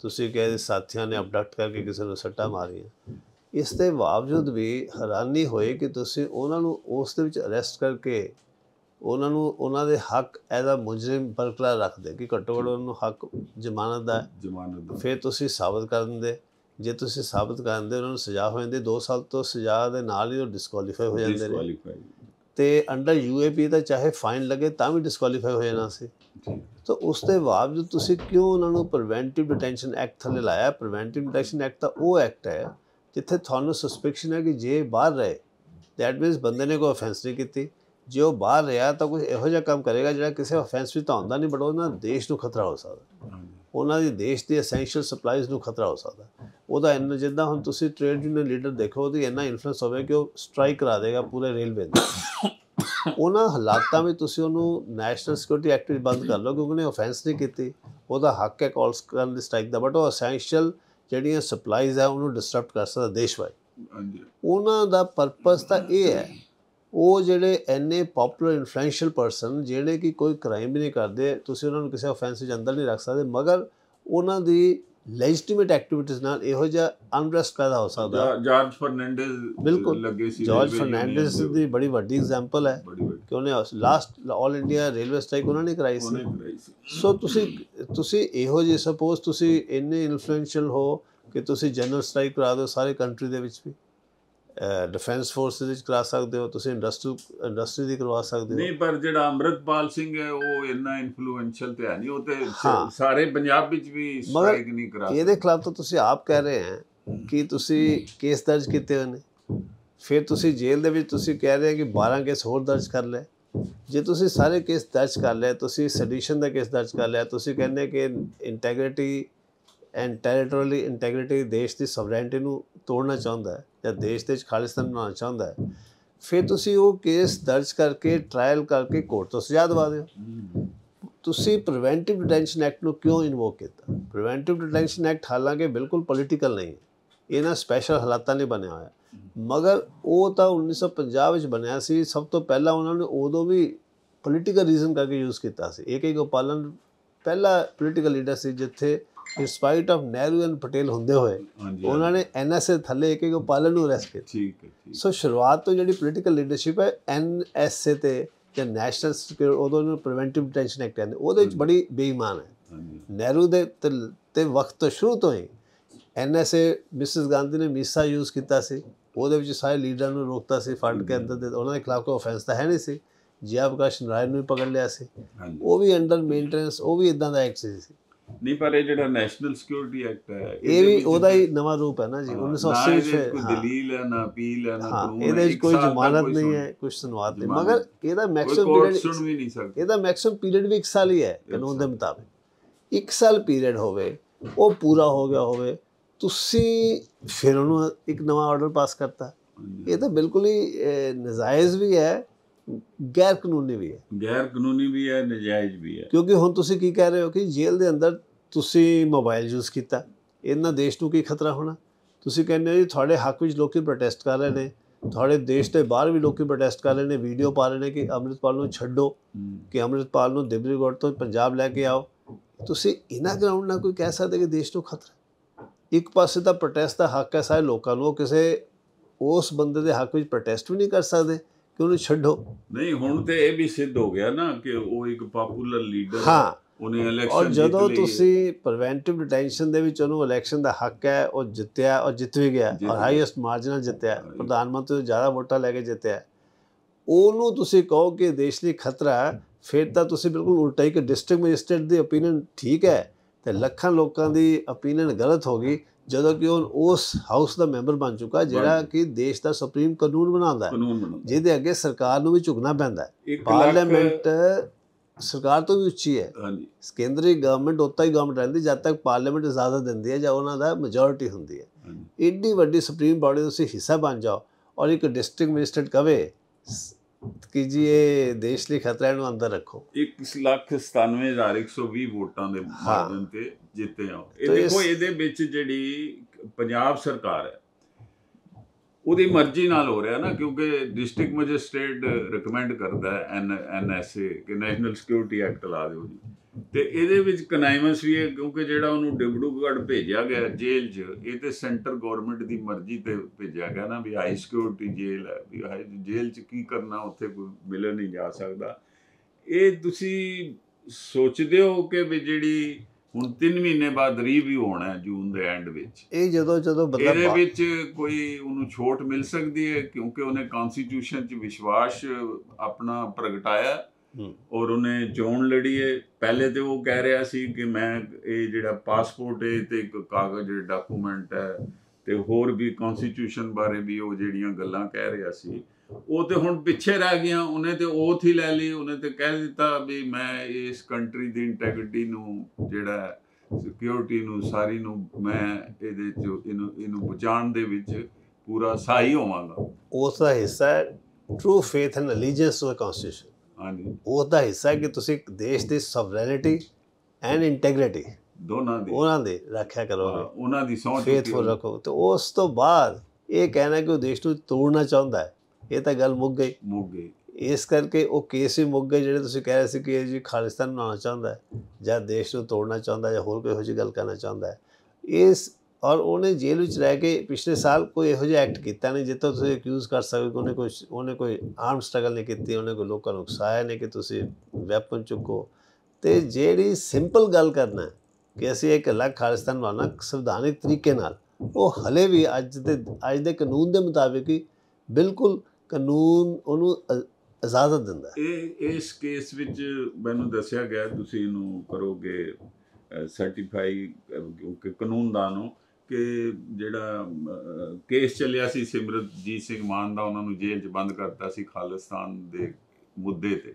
ਤੁਸੀਂ ਕਹਿੰਦੇ ਸਾਥੀਆਂ ਨੇ ਅਬਡਕਟ ਕਰਕੇ ਕਿਸੇ ਨੂੰ ਸੱਟਾ ਮਾਰੀਆਂ ਇਸ ਦੇ ਬਾਵਜੂਦ ਵੀ ਹੈਰਾਨੀ ਹੋਈ ਕਿ ਤੁਸੀਂ ਉਹਨਾਂ ਨੂੰ ਉਸ ਦੇ ਵਿੱਚ ਅਰੈਸਟ ਕਰਕੇ ਉਹਨਾਂ ਨੂੰ ਉਹਨਾਂ ਦੇ ਹੱਕ ਐਜ਼ ਅ ਮੁਜਰਮ ਬਰਕਰਾਰ ਰੱਖਦੇ ਕਿ ਘੱਟੋ ਘੱਟ ਉਹਨਾਂ ਨੂੰ ਹੱਕ ਜ਼ਮਾਨਤ ਦਾ ਜ਼ਮਾਨਤ ਦਾ ਫਿਰ ਤੁਸੀਂ ਸਾਬਤ ਕਰ ਦਿੰਦੇ ਜੇ ਤੁਸੀਂ ਸਾਬਤ ਕਰ ਦਿੰਦੇ ਉਹਨਾਂ ਨੂੰ ਸਜ਼ਾ ਹੋ ਜਾਂਦੀ 2 ਸਾਲ ਤੋਂ ਸਜ਼ਾ ਦੇ ਨਾਲ ਹੀ ਉਹ ਡਿਸਕੁਆਲੀਫਾਈ ਹੋ ਜਾਂਦੇ ਨੇ ਤੇ ਅੰਡਰ ਯੂਏਪੀ ਤਾਂ ਚਾਹੇ ਫਾਈਨ ਲਗੇ ਤਾਂ ਵੀ ਡਿਸਕੁਆਲੀਫਾਈ ਹੋ ਜਾਣਾ ਸੀ ਤਾਂ ਉਸ ਦੇ ਬਾਵਜੂਦ ਤੁਸੀਂ ਕਿਉਂ ਉਹਨਾਂ ਨੂੰ ਪ੍ਰੀਵੈਂਟਿਵ ਡਿਟੈਂਸ਼ਨ ਐਕਟ ਥੱਲੇ ਲਾਇਆ ਪ੍ਰੀਵੈਂਟਿਵ ਡਿਟੈਂਸ਼ਨ ਐਕਟ ਤਾਂ ਉਹ ਐਕਟ ਹੈ ਜਿੱਥੇ ਤੁਹਾਨੂੰ ਸਸਪੈਕਸ਼ਨ ਹੈ ਕਿ ਜੇ ਬਾਹਰ ਰਹੇ ਦੈਟ ਮੀਨਸ ਬੰਦੇ ਨੇ ਕੋਈ ਆਫੈਂਸ ਨਹੀਂ ਕੀਤੀ ਜੇ ਉਹ ਬਾਹਰ ਰਿਹਾ ਤਾਂ ਕੋਈ ਇਹੋ ਜਿਹਾ ਕੰਮ ਕਰੇਗਾ ਜਿਹੜਾ ਕਿਸੇ ਆਫੈਂਸ ਵਿੱਚ ਤਾਂ ਹੁੰਦਾ ਨਹੀਂ ਬਟ ਉਹਨਾਂ ਦੇਸ਼ ਨੂੰ ਖਤਰਾ ਹੋ ਸਕਦਾ ਉਹਨਾਂ ਦੀ ਦੇਸ਼ ਦੇ ਐਸੈਂਸ਼ੀਅਲ ਸਪਲਾਈਜ਼ ਨੂੰ ਖਤਰਾ ਹੋ ਸਕਦਾ ਉਹਦਾ ਇੰਨਾ ਜਿੱਦਾਂ ਹੁਣ ਤੁਸੀਂ ਟ੍ਰੇਡ ਯੂਨੀਅਨ ਲੀਡਰ ਦੇਖੋ ਉਹਦੀ ਇੰਨਾ ਇਨਫਲੂਐਂਸ ਹੋਵੇ ਕਿ ਉਹ ਸਟ੍ਰਾਈਕ ਕਰਾ ਦੇਗਾ ਪੂਰੇ ਰੇਲਵੇ ਦੇ ਉਹਨਾਂ ਹਾਲਾਤਾਂ ਵਿੱਚ ਤੁਸੀਂ ਉਹਨੂੰ ਨੈਸ਼ਨਲ ਸਿਕਿਉਰਿਟੀ ਐਕਟ ਵਿੱਚ ਬੰਦ ਕਰ ਲਓ ਕਿਉਂਕਿ ਉਹਨੇ ਆਫੈਂਸ ਨਹੀਂ ਕੀਤੀ ਉਹਦਾ ਹੱਕ ਹੈ ਕਾਲਸ ਕਰਨ ਦੀ ਸਟ੍ਰਾਈਕ ਦਾ ਬਟ ਉਹ ਐਸੈਂਸ਼ੀਅਲ ਜਿਹੜੀਆਂ ਸਪਲਾਈਜ਼ ਹੈ ਉਹਨੂੰ ਡਿਸਟਰਬ ਕਰ ਸਕਦਾ ਦੇਸ਼ ਵਾਈ ਉਹਨਾਂ ਦਾ ਪਰਪਸ ਤਾਂ ਇਹ ਹੈ ਉਹ ਜਿਹੜੇ ਐਨੇ ਪਪੂਲਰ ਇਨਫਲੂਐਂਸ਼ੀਅਲ ਪਰਸਨ ਜਿਹੜੇ ਕਿ ਕੋਈ ਕ੍ਰਾਈਮ ਵੀ ਨਹੀਂ ਕਰਦੇ ਤੁਸੀਂ ਉਹਨਾਂ ਨੂੰ ਕਿਸੇ ਆਫੈਂਸ ਦੇ ਅੰਦਰ ਨਹੀਂ ਰੱਖ ਸਕਦੇ ਮਗਰ ਉਹਨਾਂ ਦੀ ਲੈਜਿਟਿਮੇਟ ਐਕਟੀਵਿਟੀਜ਼ ਨਾਲ ਇਹੋ ਜਿਹਾ ਅਨਰੈਸਟ ਪੈਦਾ ਹੋ ਸਕਦਾ ਜਾਰਜ ਫਰਨੈਂਡੇਜ਼ ਬਿਲਕੁਲ ਲੱਗੇ ਸੀ ਜਾਰਜ ਫਰਨੈਂਡੇਜ਼ ਦੀ ਬੜੀ ਵੱਡੀ ਐਗਜ਼ਾਮਪਲ ਹੈ ਕਿ ਉਹਨੇ ਲਾਸਟ 올 ਇੰਡੀਆ ਰੇਲਵੇ ਸਟ੍ਰਾਈਕ ਉਹਨਾਂ ਨੇ ਕਰਾਈ ਸੀ ਸੋ ਤੁਸੀਂ ਤੁਸੀਂ ਇਹੋ ਜਿਹਾ ਸਪੋਜ਼ ਤੁਸੀਂ ਇੰਨੇ ਇਨਫਲੂਐਂਸ਼ੀਅਲ ਹੋ ਕਿ ਤੁਸੀਂ ਜਨਰਲ ਸਟ੍ਰਾਈਕ ਕਰਾ ਦਿਓ ਸਾਰੇ ਕੰਟਰੀ ਦੇ ਵਿੱਚ ਵੀ ਡਿਫੈਂਸ ਫੋਰਸਿਸ ਵਿੱਚ ਕਰਾ ਸਕਦੇ ਹੋ ਤੁਸੀਂ ਇੰਡਸਟਰੀ ਇੰਡਸਟਰੀ ਦੀ ਕਰਵਾ ਸਕਦੇ ਹੋ ਨਹੀਂ ਪਰ ਜਿਹੜਾ ਅਮਰਤਪਾਲ ਸਿੰਘ ਹੈ ਉਹ ਇੰਨਾ ਇਨਫਲੂਐਂਸ਼ੀਅਲ ਤੇ ਹੈ ਨਹੀਂ ਉਹ ਤੇ ਸਾਰੇ ਪੰਜਾਬ ਵਿੱਚ ਵੀ ਸਟ੍ਰਾਈਕ ਨਹੀਂ ਕਰਾ ਸਕਦੇ ਇਹਦੇ ਖਿਲਾਫ ਤਾਂ ਤੁਸੀਂ ਆਪ ਕਹਿ ਰਹੇ ਹੋ ਕਿ ਤੁਸੀਂ ਕੇਸ ਦਰਜ ਕੀਤੇ ਹੋ ਨੇ ਫਿਰ ਤੁਸੀਂ ਜੇਲ੍ਹ ਦੇ ਵਿੱਚ ਤੁਸੀਂ ਕਹਿ ਰਹੇ ਕਿ 12 ਕੇਸ ਹੋਰ ਦਰਜ ਕਰ ਲੈ ਜੇ ਤੁਸੀਂ ਸਾਰੇ ਕੇਸ ਦਰਜ ਕਰ ਲਿਆ ਤੁਸੀਂ ਸੈਡੀਸ਼ਨ ਦਾ ਕੇਸ ਦਰਜ ਕਰ ਲਿਆ ਤੁਸੀਂ ਕਹਿੰਦੇ ਕਿ ਇੰਟੈਗ੍ਰਿਟੀ ਐਂਡ ਟੈਰੀਟਰੀਅਲ ਇੰਟੈਗ੍ਰਿਟੀ ਦੇਸ਼ ਦੀ ਸਵਰੈਂਟੀ ਨੂੰ ਤੋੜਨਾ ਚਾਹੁੰਦਾ ਹੈ ਜਾਂ ਦੇਸ਼ ਦੇ ਵਿੱਚ ਖਾਲਿਸਤਾਨ ਬਣਾਉਣਾ ਚਾਹੁੰਦਾ ਹੈ ਫਿਰ ਤੁਸੀਂ ਉਹ ਕੇਸ ਦਰਜ ਕਰਕੇ ਟ੍ਰਾਇਲ ਕਰਕੇ ਕੋਰਟ ਤੋਂ ਸਜ਼ਾ ਦਵਾ ਦਿਓ ਤੁਸੀਂ ਪ੍ਰੀਵੈਂਟਿਵ ਡਿਟੈਂਸ਼ਨ ਐਕਟ ਨੂੰ ਕਿਉਂ ਇਨਵੋਕ ਕੀਤਾ ਪ੍ਰੀਵੈਂਟਿਵ ਡਿਟੈਂਸ਼ਨ ਐਕਟ ਹਾਲਾਂਕਿ ਬਿਲਕੁਲ ਪੋਲਿਟੀਕਲ ਨਹੀਂ ਹੈ ਇਹਨਾਂ ਸਪੈਸ਼ਲ ਹਾਲਾਤਾਂ ਲਈ ਬਣਿਆ ਹੋਇਆ ਮਗਰ ਉਹ ਤਾਂ 1950 ਵਿੱਚ ਬਣਿਆ ਸੀ ਸਭ ਤੋਂ ਪਹਿਲਾਂ ਉਹਨਾਂ ਨੇ ਉਦੋਂ ਵੀ ਪੋਲਿਟੀਕਲ ਰੀਜ਼ਨ ਕਰਕੇ ਯੂਜ਼ ਕੀਤਾ ਸੀ ਏਕੇ ਗੋਪਾਲਨ ਪਹਿਲਾ ਪੋਲਿਟੀਕਲ ਲੀਡਰ ਸੀ ਜਿੱਥੇ in spite of Nehru and Patel ਹੁੰਦੇ ਹੋਏ ਉਹਨਾਂ ਨੇ ਐਨਐਸਏ ਥੱਲੇ ਇੱਕ ਇੱਕ ਪਾਲਣ ਨੂੰ ਅਰੈਸਟ ਕੀਤਾ ਠੀਕ ਹੈ ਸੋ ਸ਼ੁਰੂਆਤ ਤੋਂ ਜਿਹੜੀ ਪੋਲੀਟੀਕਲ ਲੀਡਰਸ਼ਿਪ ਹੈ ਐਨਐਸਏ ਤੇ ਜਾਂ ਨੈਸ਼ਨਲ ਸਿਕਿਉਰ ਉਹਦੋਂ ਨੂੰ ਪ੍ਰੀਵੈਂਟਿਵ ਡਿਟੈਂਸ਼ਨ ਐਕਟ ਕਹਿੰਦੇ ਉਹਦੇ ਵਿੱਚ ਬੜੀ ਬੇਈਮਾਨ ਹੈ ਨਹਿਰੂ ਦੇ ਤੇ ਵਕਤ ਤੋਂ ਸ਼ੁਰੂ ਤੋਂ ਹੀ ਐਨਐਸਏ ਮਿਸਿਸ ਗਾਂਧੀ ਨੇ ਮੀਸਾ ਯੂਜ਼ ਕੀਤਾ ਸੀ ਉਹਦੇ ਵਿੱਚ ਸਾਰੇ ਲੀਡਰਾਂ ਨੂੰ ਰੋਕਤਾ ਸੀ ਫੰਡ ਕੇ ਅੰਦਰ ਦੇ ਉਹਨਾਂ ਦੇ ਖਿਲਾਫ ਕੋਈ ਆਫੈਂਸ ਤਾਂ ਹੈ ਨਹੀਂ ਸੀ ਜੀ ਪ੍ਰਕਾਸ਼ ਨਾਰਾਇਣ ਨੂੰ ਪਕੜ ਲਿਆ ਸੀ ਉਹ ਵੀ ਅੰਡਰ ਮੇਨਟੇਨੈਂਸ ਉਹ ਵੀ ਇਦਾਂ ਦਾ ਐਕਟ ਸੀ ਨਹੀਂ ਪਰ ਇਹ ਜਿਹੜਾ ਨੈਸ਼ਨਲ ਸਿਕਿਉਰਿਟੀ ਐਕਟ ਹੈ ਇਹ ਵੀ ਉਹਦਾ ਹੀ ਨਵਾਂ ਰੂਪ ਹੈ ਨਾ ਜੀ 1980 ਵਿੱਚ ਨਾ ਕੋਈ ਦਲੀਲ ਹੈ ਨਾ ਅਪੀਲ ਹੈ ਨਾ ਕੋਈ ਇਹਦੇ ਵਿੱਚ ਕੋਈ ਜ਼ਮਾਨਤ ਨਹੀਂ ਹੈ ਕੁਝ ਸੁਣਵਾਤ ਨਹੀਂ ਮਗਰ ਇਹਦਾ ਮੈਕਸਿਮ ਪੀਰੀਅਡ ਸੁਣ ਵੀ ਨਹੀਂ ਸਕਦਾ ਇਹਦਾ ਮੈਕਸਿਮ ਪੀਰੀਅਡ ਵੀ 1 ਸਾਲ ਹੀ ਹੈ ਕਾਨੂੰਨ ਦੇ ਮੁਤਾਬਿਕ 1 ਸਾਲ ਪੀਰੀਅਡ ਹੋਵੇ ਉਹ ਪੂਰਾ ਹੋ ਗਿਆ ਹੋਵੇ ਤੁਸੀਂ ਫਿਰ ਉਹਨੂੰ ਇੱਕ ਨਵਾਂ ਆਰਡਰ ਪਾਸ ਕਰਤਾ ਇਹ ਤਾਂ ਬਿਲਕੁਲ ਹੀ ਨਜਾਇਜ਼ ਵੀ ਹੈ ਗੈਰ ਕਾਨੂੰਨੀ ਵੀ ਹੈ ਗੈਰ ਕਾਨੂੰਨੀ ਵੀ ਹੈ ਨਜਾਇਜ਼ ਵੀ ਹੈ ਕਿਉਂਕਿ ਹੁਣ ਤੁਸੀਂ ਕੀ ਕਹਿ ਰਹੇ ਹੋ ਕਿ ਜੇਲ੍ਹ ਦੇ ਅੰਦਰ ਤੁਸੀਂ ਮੋਬਾਈਲ ਯੂਜ਼ ਕੀਤਾ ਇਹਨਾਂ ਦੇਸ਼ ਨੂੰ ਕੀ ਖਤਰਾ ਹੋਣਾ ਤੁਸੀਂ ਕਹਿੰਦੇ ਹੋ ਜੀ ਤੁਹਾਡੇ ਹੱਕ ਵਿੱਚ ਲੋਕੀ ਪ੍ਰੋਟੈਸਟ ਕਰ ਰਹੇ ਨੇ ਤੁਹਾਡੇ ਦੇਸ਼ ਦੇ ਬਾਹਰ ਵੀ ਲੋਕੀ ਪ੍ਰੋਟੈਸਟ ਕਰ ਰਹੇ ਨੇ ਵੀਡੀਓ ਪਾ ਰਹੇ ਨੇ ਕਿ ਅੰਮ੍ਰਿਤਪਾਲ ਨੂੰ ਛੱਡੋ ਕਿ ਅੰਮ੍ਰਿਤਪਾਲ ਨੂੰ ਦਿਬਰੀਗੜ੍ਹ ਤੋਂ ਪੰਜਾਬ ਲੈ ਕੇ ਆਓ ਤੁਸੀਂ ਇਹਨਾਂ ਗਰਾਊਂਡ ਨਾਲ ਕੋਈ ਕਹਿ ਸਕਦੇ ਕਿ ਦੇਸ਼ ਨੂੰ ਖਤਰਾ ਇੱਕ ਪਾਸੇ ਤਾਂ ਪ੍ਰੋਟੈਸਟ ਦਾ ਹੱਕ ਹੈ ਸਾਰੇ ਲੋਕਾਂ ਨੂੰ ਕਿਸੇ ਉਸ ਬੰਦੇ ਦੇ ਹੱਕ ਵਿੱਚ ਪ੍ਰੋਟੈਸਟ ਵੀ ਨਹੀਂ ਕਰ ਸਕਦੇ ਕਿ ਉਹਨੂੰ ਛੱਡੋ ਨਹੀਂ ਹੁਣ ਤੇ ਇਹ ਵੀ ਸਿੱਧ ਹੋ ਗਿਆ ਨਾ ਕਿ ਉਹ ਇੱਕ ਪਪੂਲਰ ਲੀਡਰ ਹਾਂ ਉਹਨੇ ਇਲੈਕਸ਼ਨ ਔਰ ਜਦੋਂ ਤੁਸੀਂ ਪ੍ਰੀਵੈਂਟਿਵ ਡਿਟੈਂਸ਼ਨ ਦੇ ਵਿੱਚ ਉਹਨੂੰ ਇਲੈਕਸ਼ਨ ਦਾ ਹੱਕ ਹੈ ਉਹ ਜਿੱਤਿਆ ਔਰ ਜਿੱਤ ਵੀ ਗਿਆ ਔਰ ਹਾਈਐਸਟ ਮਾਰਜਨ ਨਾਲ ਜਿੱਤਿਆ ਪ੍ਰਧਾਨ ਮੰਤਰੀ ਤੋਂ ਜ਼ਿਆਦਾ ਵੋਟਾਂ ਲੈ ਕੇ ਜਿੱਤਿਆ ਉਹਨੂੰ ਤੁਸੀਂ ਕਹੋ ਕਿ ਦੇਸ਼ ਲਈ ਖਤਰਾ ਫਿਰ ਤਾਂ ਤੁਸੀਂ ਬਿਲਕੁਲ ਉਲਟਾ ਹੀ ਕਿ ਡਿਸਟ੍ਰਿਕਟ ਮੈਜਿਸਟ੍ਰੇਟ ਦੀ opinion ਠੀਕ ਹੈ ਤੇ ਲੱਖਾਂ ਲੋਕਾਂ ਦੀ opinion ਗਲਤ ਹੋ ਗਈ ਜਦੋਂ ਕਿ ਉਹ ਉਸ ਹਾਊਸ ਦਾ ਮੈਂਬਰ ਬਣ ਚੁੱਕਾ ਜਿਹੜਾ ਕਿ ਦੇਸ਼ ਦਾ ਸੁਪਰੀਮ ਕਾਨੂੰਨ ਬਣਾਉਂਦਾ ਹੈ ਜਿਹਦੇ ਅੱਗੇ ਸਰਕਾਰ ਨੂੰ ਵੀ ਝੁਕਣਾ ਪੈਂਦਾ ਹੈ ਪਾਰਲੀਮੈਂਟ ਸਰਕਾਰ ਤੋਂ ਵੀ ਉੱਚੀ ਹੈ ਹਾਂਜੀ ਕੇਂਦਰੀ ਗਵਰਨਮੈਂਟ ਉੱਤਾ ਹੀ ਗਵਰਨਮੈਂਟ ਰਹਿੰਦੀ ਜਦ ਤੱਕ ਪਾਰਲੀਮੈਂਟ ਇਜਾਜ਼ਤ ਦਿੰਦੀ ਹੈ ਜਾਂ ਉਹਨਾਂ ਦਾ ਮੈਜੋਰਿਟੀ ਹੁੰਦੀ ਹੈ ਇੰਨੀ ਵੱਡੀ ਸੁਪਰੀਮ ਬਾਡੀ ਦਾ ਤੁਸੀਂ ਹਿੱਸਾ ਬਣ ਜਾਓ ਔਰ ਇੱਕ ਡਿਸਟ੍ਰਿਕਟ ਮਿਨਿਸਟਰ ਕਵੇ ਕਿ ਜੀ ਇਹ ਦੇਸ਼ ਲਈ ਖਤਰਾ ਨੂੰ ਅੰਦਰ ਰੱਖੋ 1 ਲੱਖ 97120 ਵੋਟਾਂ ਦੇ ਮਾਰਜਨ ਤੇ ਜਿੱਤੇ ਆ ਇਹ ਦੇਖੋ ਇਹਦੇ ਵਿੱਚ ਜਿਹੜੀ ਪੰਜਾਬ ਸਰਕਾਰ ਹੈ ਉਹਦੀ ਮਰਜ਼ੀ ਨਾਲ ਹੋ ਰਿਹਾ ਨਾ ਕਿਉਂਕਿ ਡਿਸਟ੍ਰਿਕਟ ਮੈਜਿਸਟ੍ਰੇਟ ਰეკਮੈਂਡ ਕਰਦਾ ਐਨ ਐਨਐਸਏ ਕਿ ਨੈਸ਼ਨਲ ਸਿਕਿਉਰਿਟੀ ਐਕਟ ਲਾ ਦਿਓ ਜੀ ਤੇ ਇਹਦੇ ਵਿੱਚ ਕਨਾਈਮਸ ਵੀ ਹੈ ਕਿਉਂਕਿ ਜਿਹੜਾ ਉਹਨੂੰ ਡਿਬੜੂਗੜ ਭੇਜਿਆ ਗਿਆ ਜੇਲ੍ਹ 'ਚ ਇਹ ਤੇ ਸੈਂਟਰ ਗਵਰਨਮੈਂਟ ਦੀ ਮਰਜ਼ੀ ਤੇ ਭੇਜਿਆ ਗਿਆ ਨਾ ਵੀ ਹਾਈ ਸਿਕਿਉਰਿਟੀ ਜੇਲ੍ਹ ਹੈ ਵੀ ਹਾਈ ਜੇਲ੍ਹ 'ਚ ਕੀ ਕਰਨਾ ਉੱਥੇ ਕੋਈ ਮਿਲਣ ਨਹੀਂ ਜਾ ਸਕਦਾ ਇਹ ਤੁਸੀਂ ਸੋਚਦੇ ਹੋ ਕਿ ਵੀ ਜਿਹੜੀ ਹੁਣ 3 ਮਹੀਨੇ ਬਾਅਦ ਰੀਵਿਊ ਹੋਣਾ ਹੈ ਜੂਨ ਦੇ ਐਂਡ ਵਿੱਚ ਇਹ ਜਦੋਂ ਜਦੋਂ ਬਦਲ ਇਹਦੇ ਵਿੱਚ ਕੋਈ ਉਹਨੂੰ ਛੋਟ ਮਿਲ ਸਕਦੀ ਹੈ ਕਿਉਂਕਿ ਉਹਨੇ ਕਨਸਟੀਟਿਊਸ਼ਨ 'ਚ ਵਿਸ਼ਵਾਸ ਆਪਣਾ ਪ੍ਰਗਟਾਇਆ ਔਰ ਉਹਨੇ ਜੋਨ ਲੜੀ ਹੈ ਪਹਿਲੇ ਤੇ ਉਹ ਕਹਿ ਰਿਹਾ ਸੀ ਕਿ ਮੈਂ ਇਹ ਜਿਹੜਾ ਪਾਸਪੋਰਟ ਹੈ ਤੇ ਇੱਕ ਕਾਗਜ਼ ਡਾਕੂਮੈਂਟ ਹੈ ਤੇ ਹੋਰ ਵੀ ਕਨਸਟੀਟਿਊਸ਼ਨ ਬਾਰੇ ਵੀ ਉਹ ਜਿਹੜੀਆਂ ਗੱਲਾਂ ਕਹਿ ਰਿਹਾ ਸੀ ਉਹ ਤੇ ਹੁਣ ਪਿੱਛੇ ਰਹਿ ਗਿਆ ਉਹਨੇ ਤੇ ਉਹ ਥੀ ਲੈ ਲਈ ਉਹਨੇ ਤੇ ਕਹਿ ਦਿੱਤਾ ਵੀ ਮੈਂ ਇਸ ਕੰਟਰੀ ਦੀ ਇੰਟੈਗ੍ਰਿਟੀ ਨੂੰ ਜਿਹੜਾ ਸਿਕਿਉਰਿਟੀ ਨੂੰ ਸਾਰੀ ਨੂੰ ਮੈਂ ਇਹਦੇ ਚ ਇਹਨੂੰ ਇਹਨੂੰ ਬਚਾਣ ਦੇ ਵਿੱਚ ਪੂਰਾ ਸਹਾਈ ਹੋਵਾਂਗਾ ਉਸ ਦਾ ਹਿੱਸਾ ਹੈ true faith and allegiance to the constitution ਹਾਂਜੀ ਉਹ ਦਾ ਹਿੱਸਾ ਕਿ ਤੁਸੀਂ ਦੇਸ਼ ਦੀ ਸਵਰੈਨਿਟੀ ਐਂਡ ਇੰਟੈਗ੍ਰਿਟੀ ਦੋਨਾਂ ਦੀ ਉਹਨਾਂ ਦੇ ਰੱਖਿਆ ਕਰੋ ਉਹਨਾਂ ਦੀ ਸੌਂ ਫੇਥਫੁਲ ਰੱਖੋ ਤੇ ਉਸ ਤੋਂ ਬਾਅਦ ਇਹ ਕਹਿਣਾ ਕਿ ਉਹ ਦੇਸ਼ ਨੂੰ ਤੋੜਨਾ ਚਾਹੁੰਦਾ ਹੈ ਇਹ ਤਾਂ ਗੱਲ ਮੁੱਕ ਗਈ ਮੁੱਕ ਗਈ ਇਸ ਕਰਕੇ ਉਹ ਕੇਸ ਹੀ ਮੁੱਕ ਗਏ ਜਿਹੜੇ ਤੁਸੀਂ ਕਹਿ ਰਹੇ ਸੀ ਕਿ ਇਹ ਜੀ ਖਾਲਿਸਤਾਨ ਬਣਾਉਣਾ ਚਾਹੁੰਦਾ ਹੈ ਜਾਂ ਦੇਸ਼ ਨੂੰ ਤੋੜਨਾ ਚਾਹੁੰਦਾ ਜਾਂ ਹੋਰ ਕੋਈ ਹੋ ਜੀ ਗੱਲ ਕਰਨਾ ਚਾਹੁੰਦਾ ਹੈ ਇਸ ਔਰ ਉਹਨੇ ਜੇਲ੍ਹ ਵਿੱਚ ਰਹਿ ਕੇ ਪਿਛਲੇ ਸਾਲ ਕੋਈ ਇਹੋ ਜਿਹਾ ਐਕਟ ਕੀਤਾ ਨਹੀਂ ਜਿੱਤੋਂ ਤੁਸੀਂ ਅਕਿਊਜ਼ ਕਰ ਸਕਦੇ ਕਿ ਉਹਨੇ ਕੋਈ ਉਹਨੇ ਕੋਈ ਆਰਮ ਸਟਰਗਲ ਨਹੀਂ ਕੀਤੀ ਉਹਨੇ ਕੋਈ ਲੋਕਾਂ ਨੂੰ ਉਕਸਾਇਆ ਨਹੀਂ ਕਿ ਤੁਸੀਂ ਵੈਪਨ ਚੁੱਕੋ ਤੇ ਜਿਹੜੀ ਸਿੰਪਲ ਗੱਲ ਕਰਨਾ ਹੈ ਕਿ ਅਸੀਂ ਇੱਕ ਅਲੱਗ ਖਾਲਿਸਤਾਨ ਬਣਾਉਣਾ ਸੰਵਿਧਾਨਿਕ ਤਰੀਕੇ ਨਾਲ ਉਹ ਹਲੇ ਵੀ ਅੱਜ ਦੇ ਅੱਜ ਦੇ ਕਾਨੂੰਨ ਦੇ ਮੁਤਾਬਿਕ ਹੀ ਬਿਲਕੁਲ ਕਾਨੂੰਨ ਉਹਨੂੰ ਇਜਾਜ਼ਤ ਦਿੰਦਾ ਇਹ ਇਸ ਕੇਸ ਵਿੱਚ ਮੈਨੂੰ ਦੱਸਿਆ ਗਿਆ ਤੁਸੀਂ ਇਹਨੂੰ ਕਰੋਗੇ ਸਰਟੀਫਾਈ ਕਿ ਨੂੰ ਕਿ ਜਿਹੜਾ ਕੇਸ ਚੱਲਿਆ ਸੀ ਸਿਮਰਤਜੀਤ ਸਿੰਘ ਮਾਨ ਦਾ ਉਹਨਾਂ ਨੂੰ ਜੇਲ੍ਹ 'ਚ ਬੰਦ ਕਰਤਾ ਸੀ ਖਾਲਿਸਤਾਨ ਦੇ ਮੁੱਦੇ ਤੇ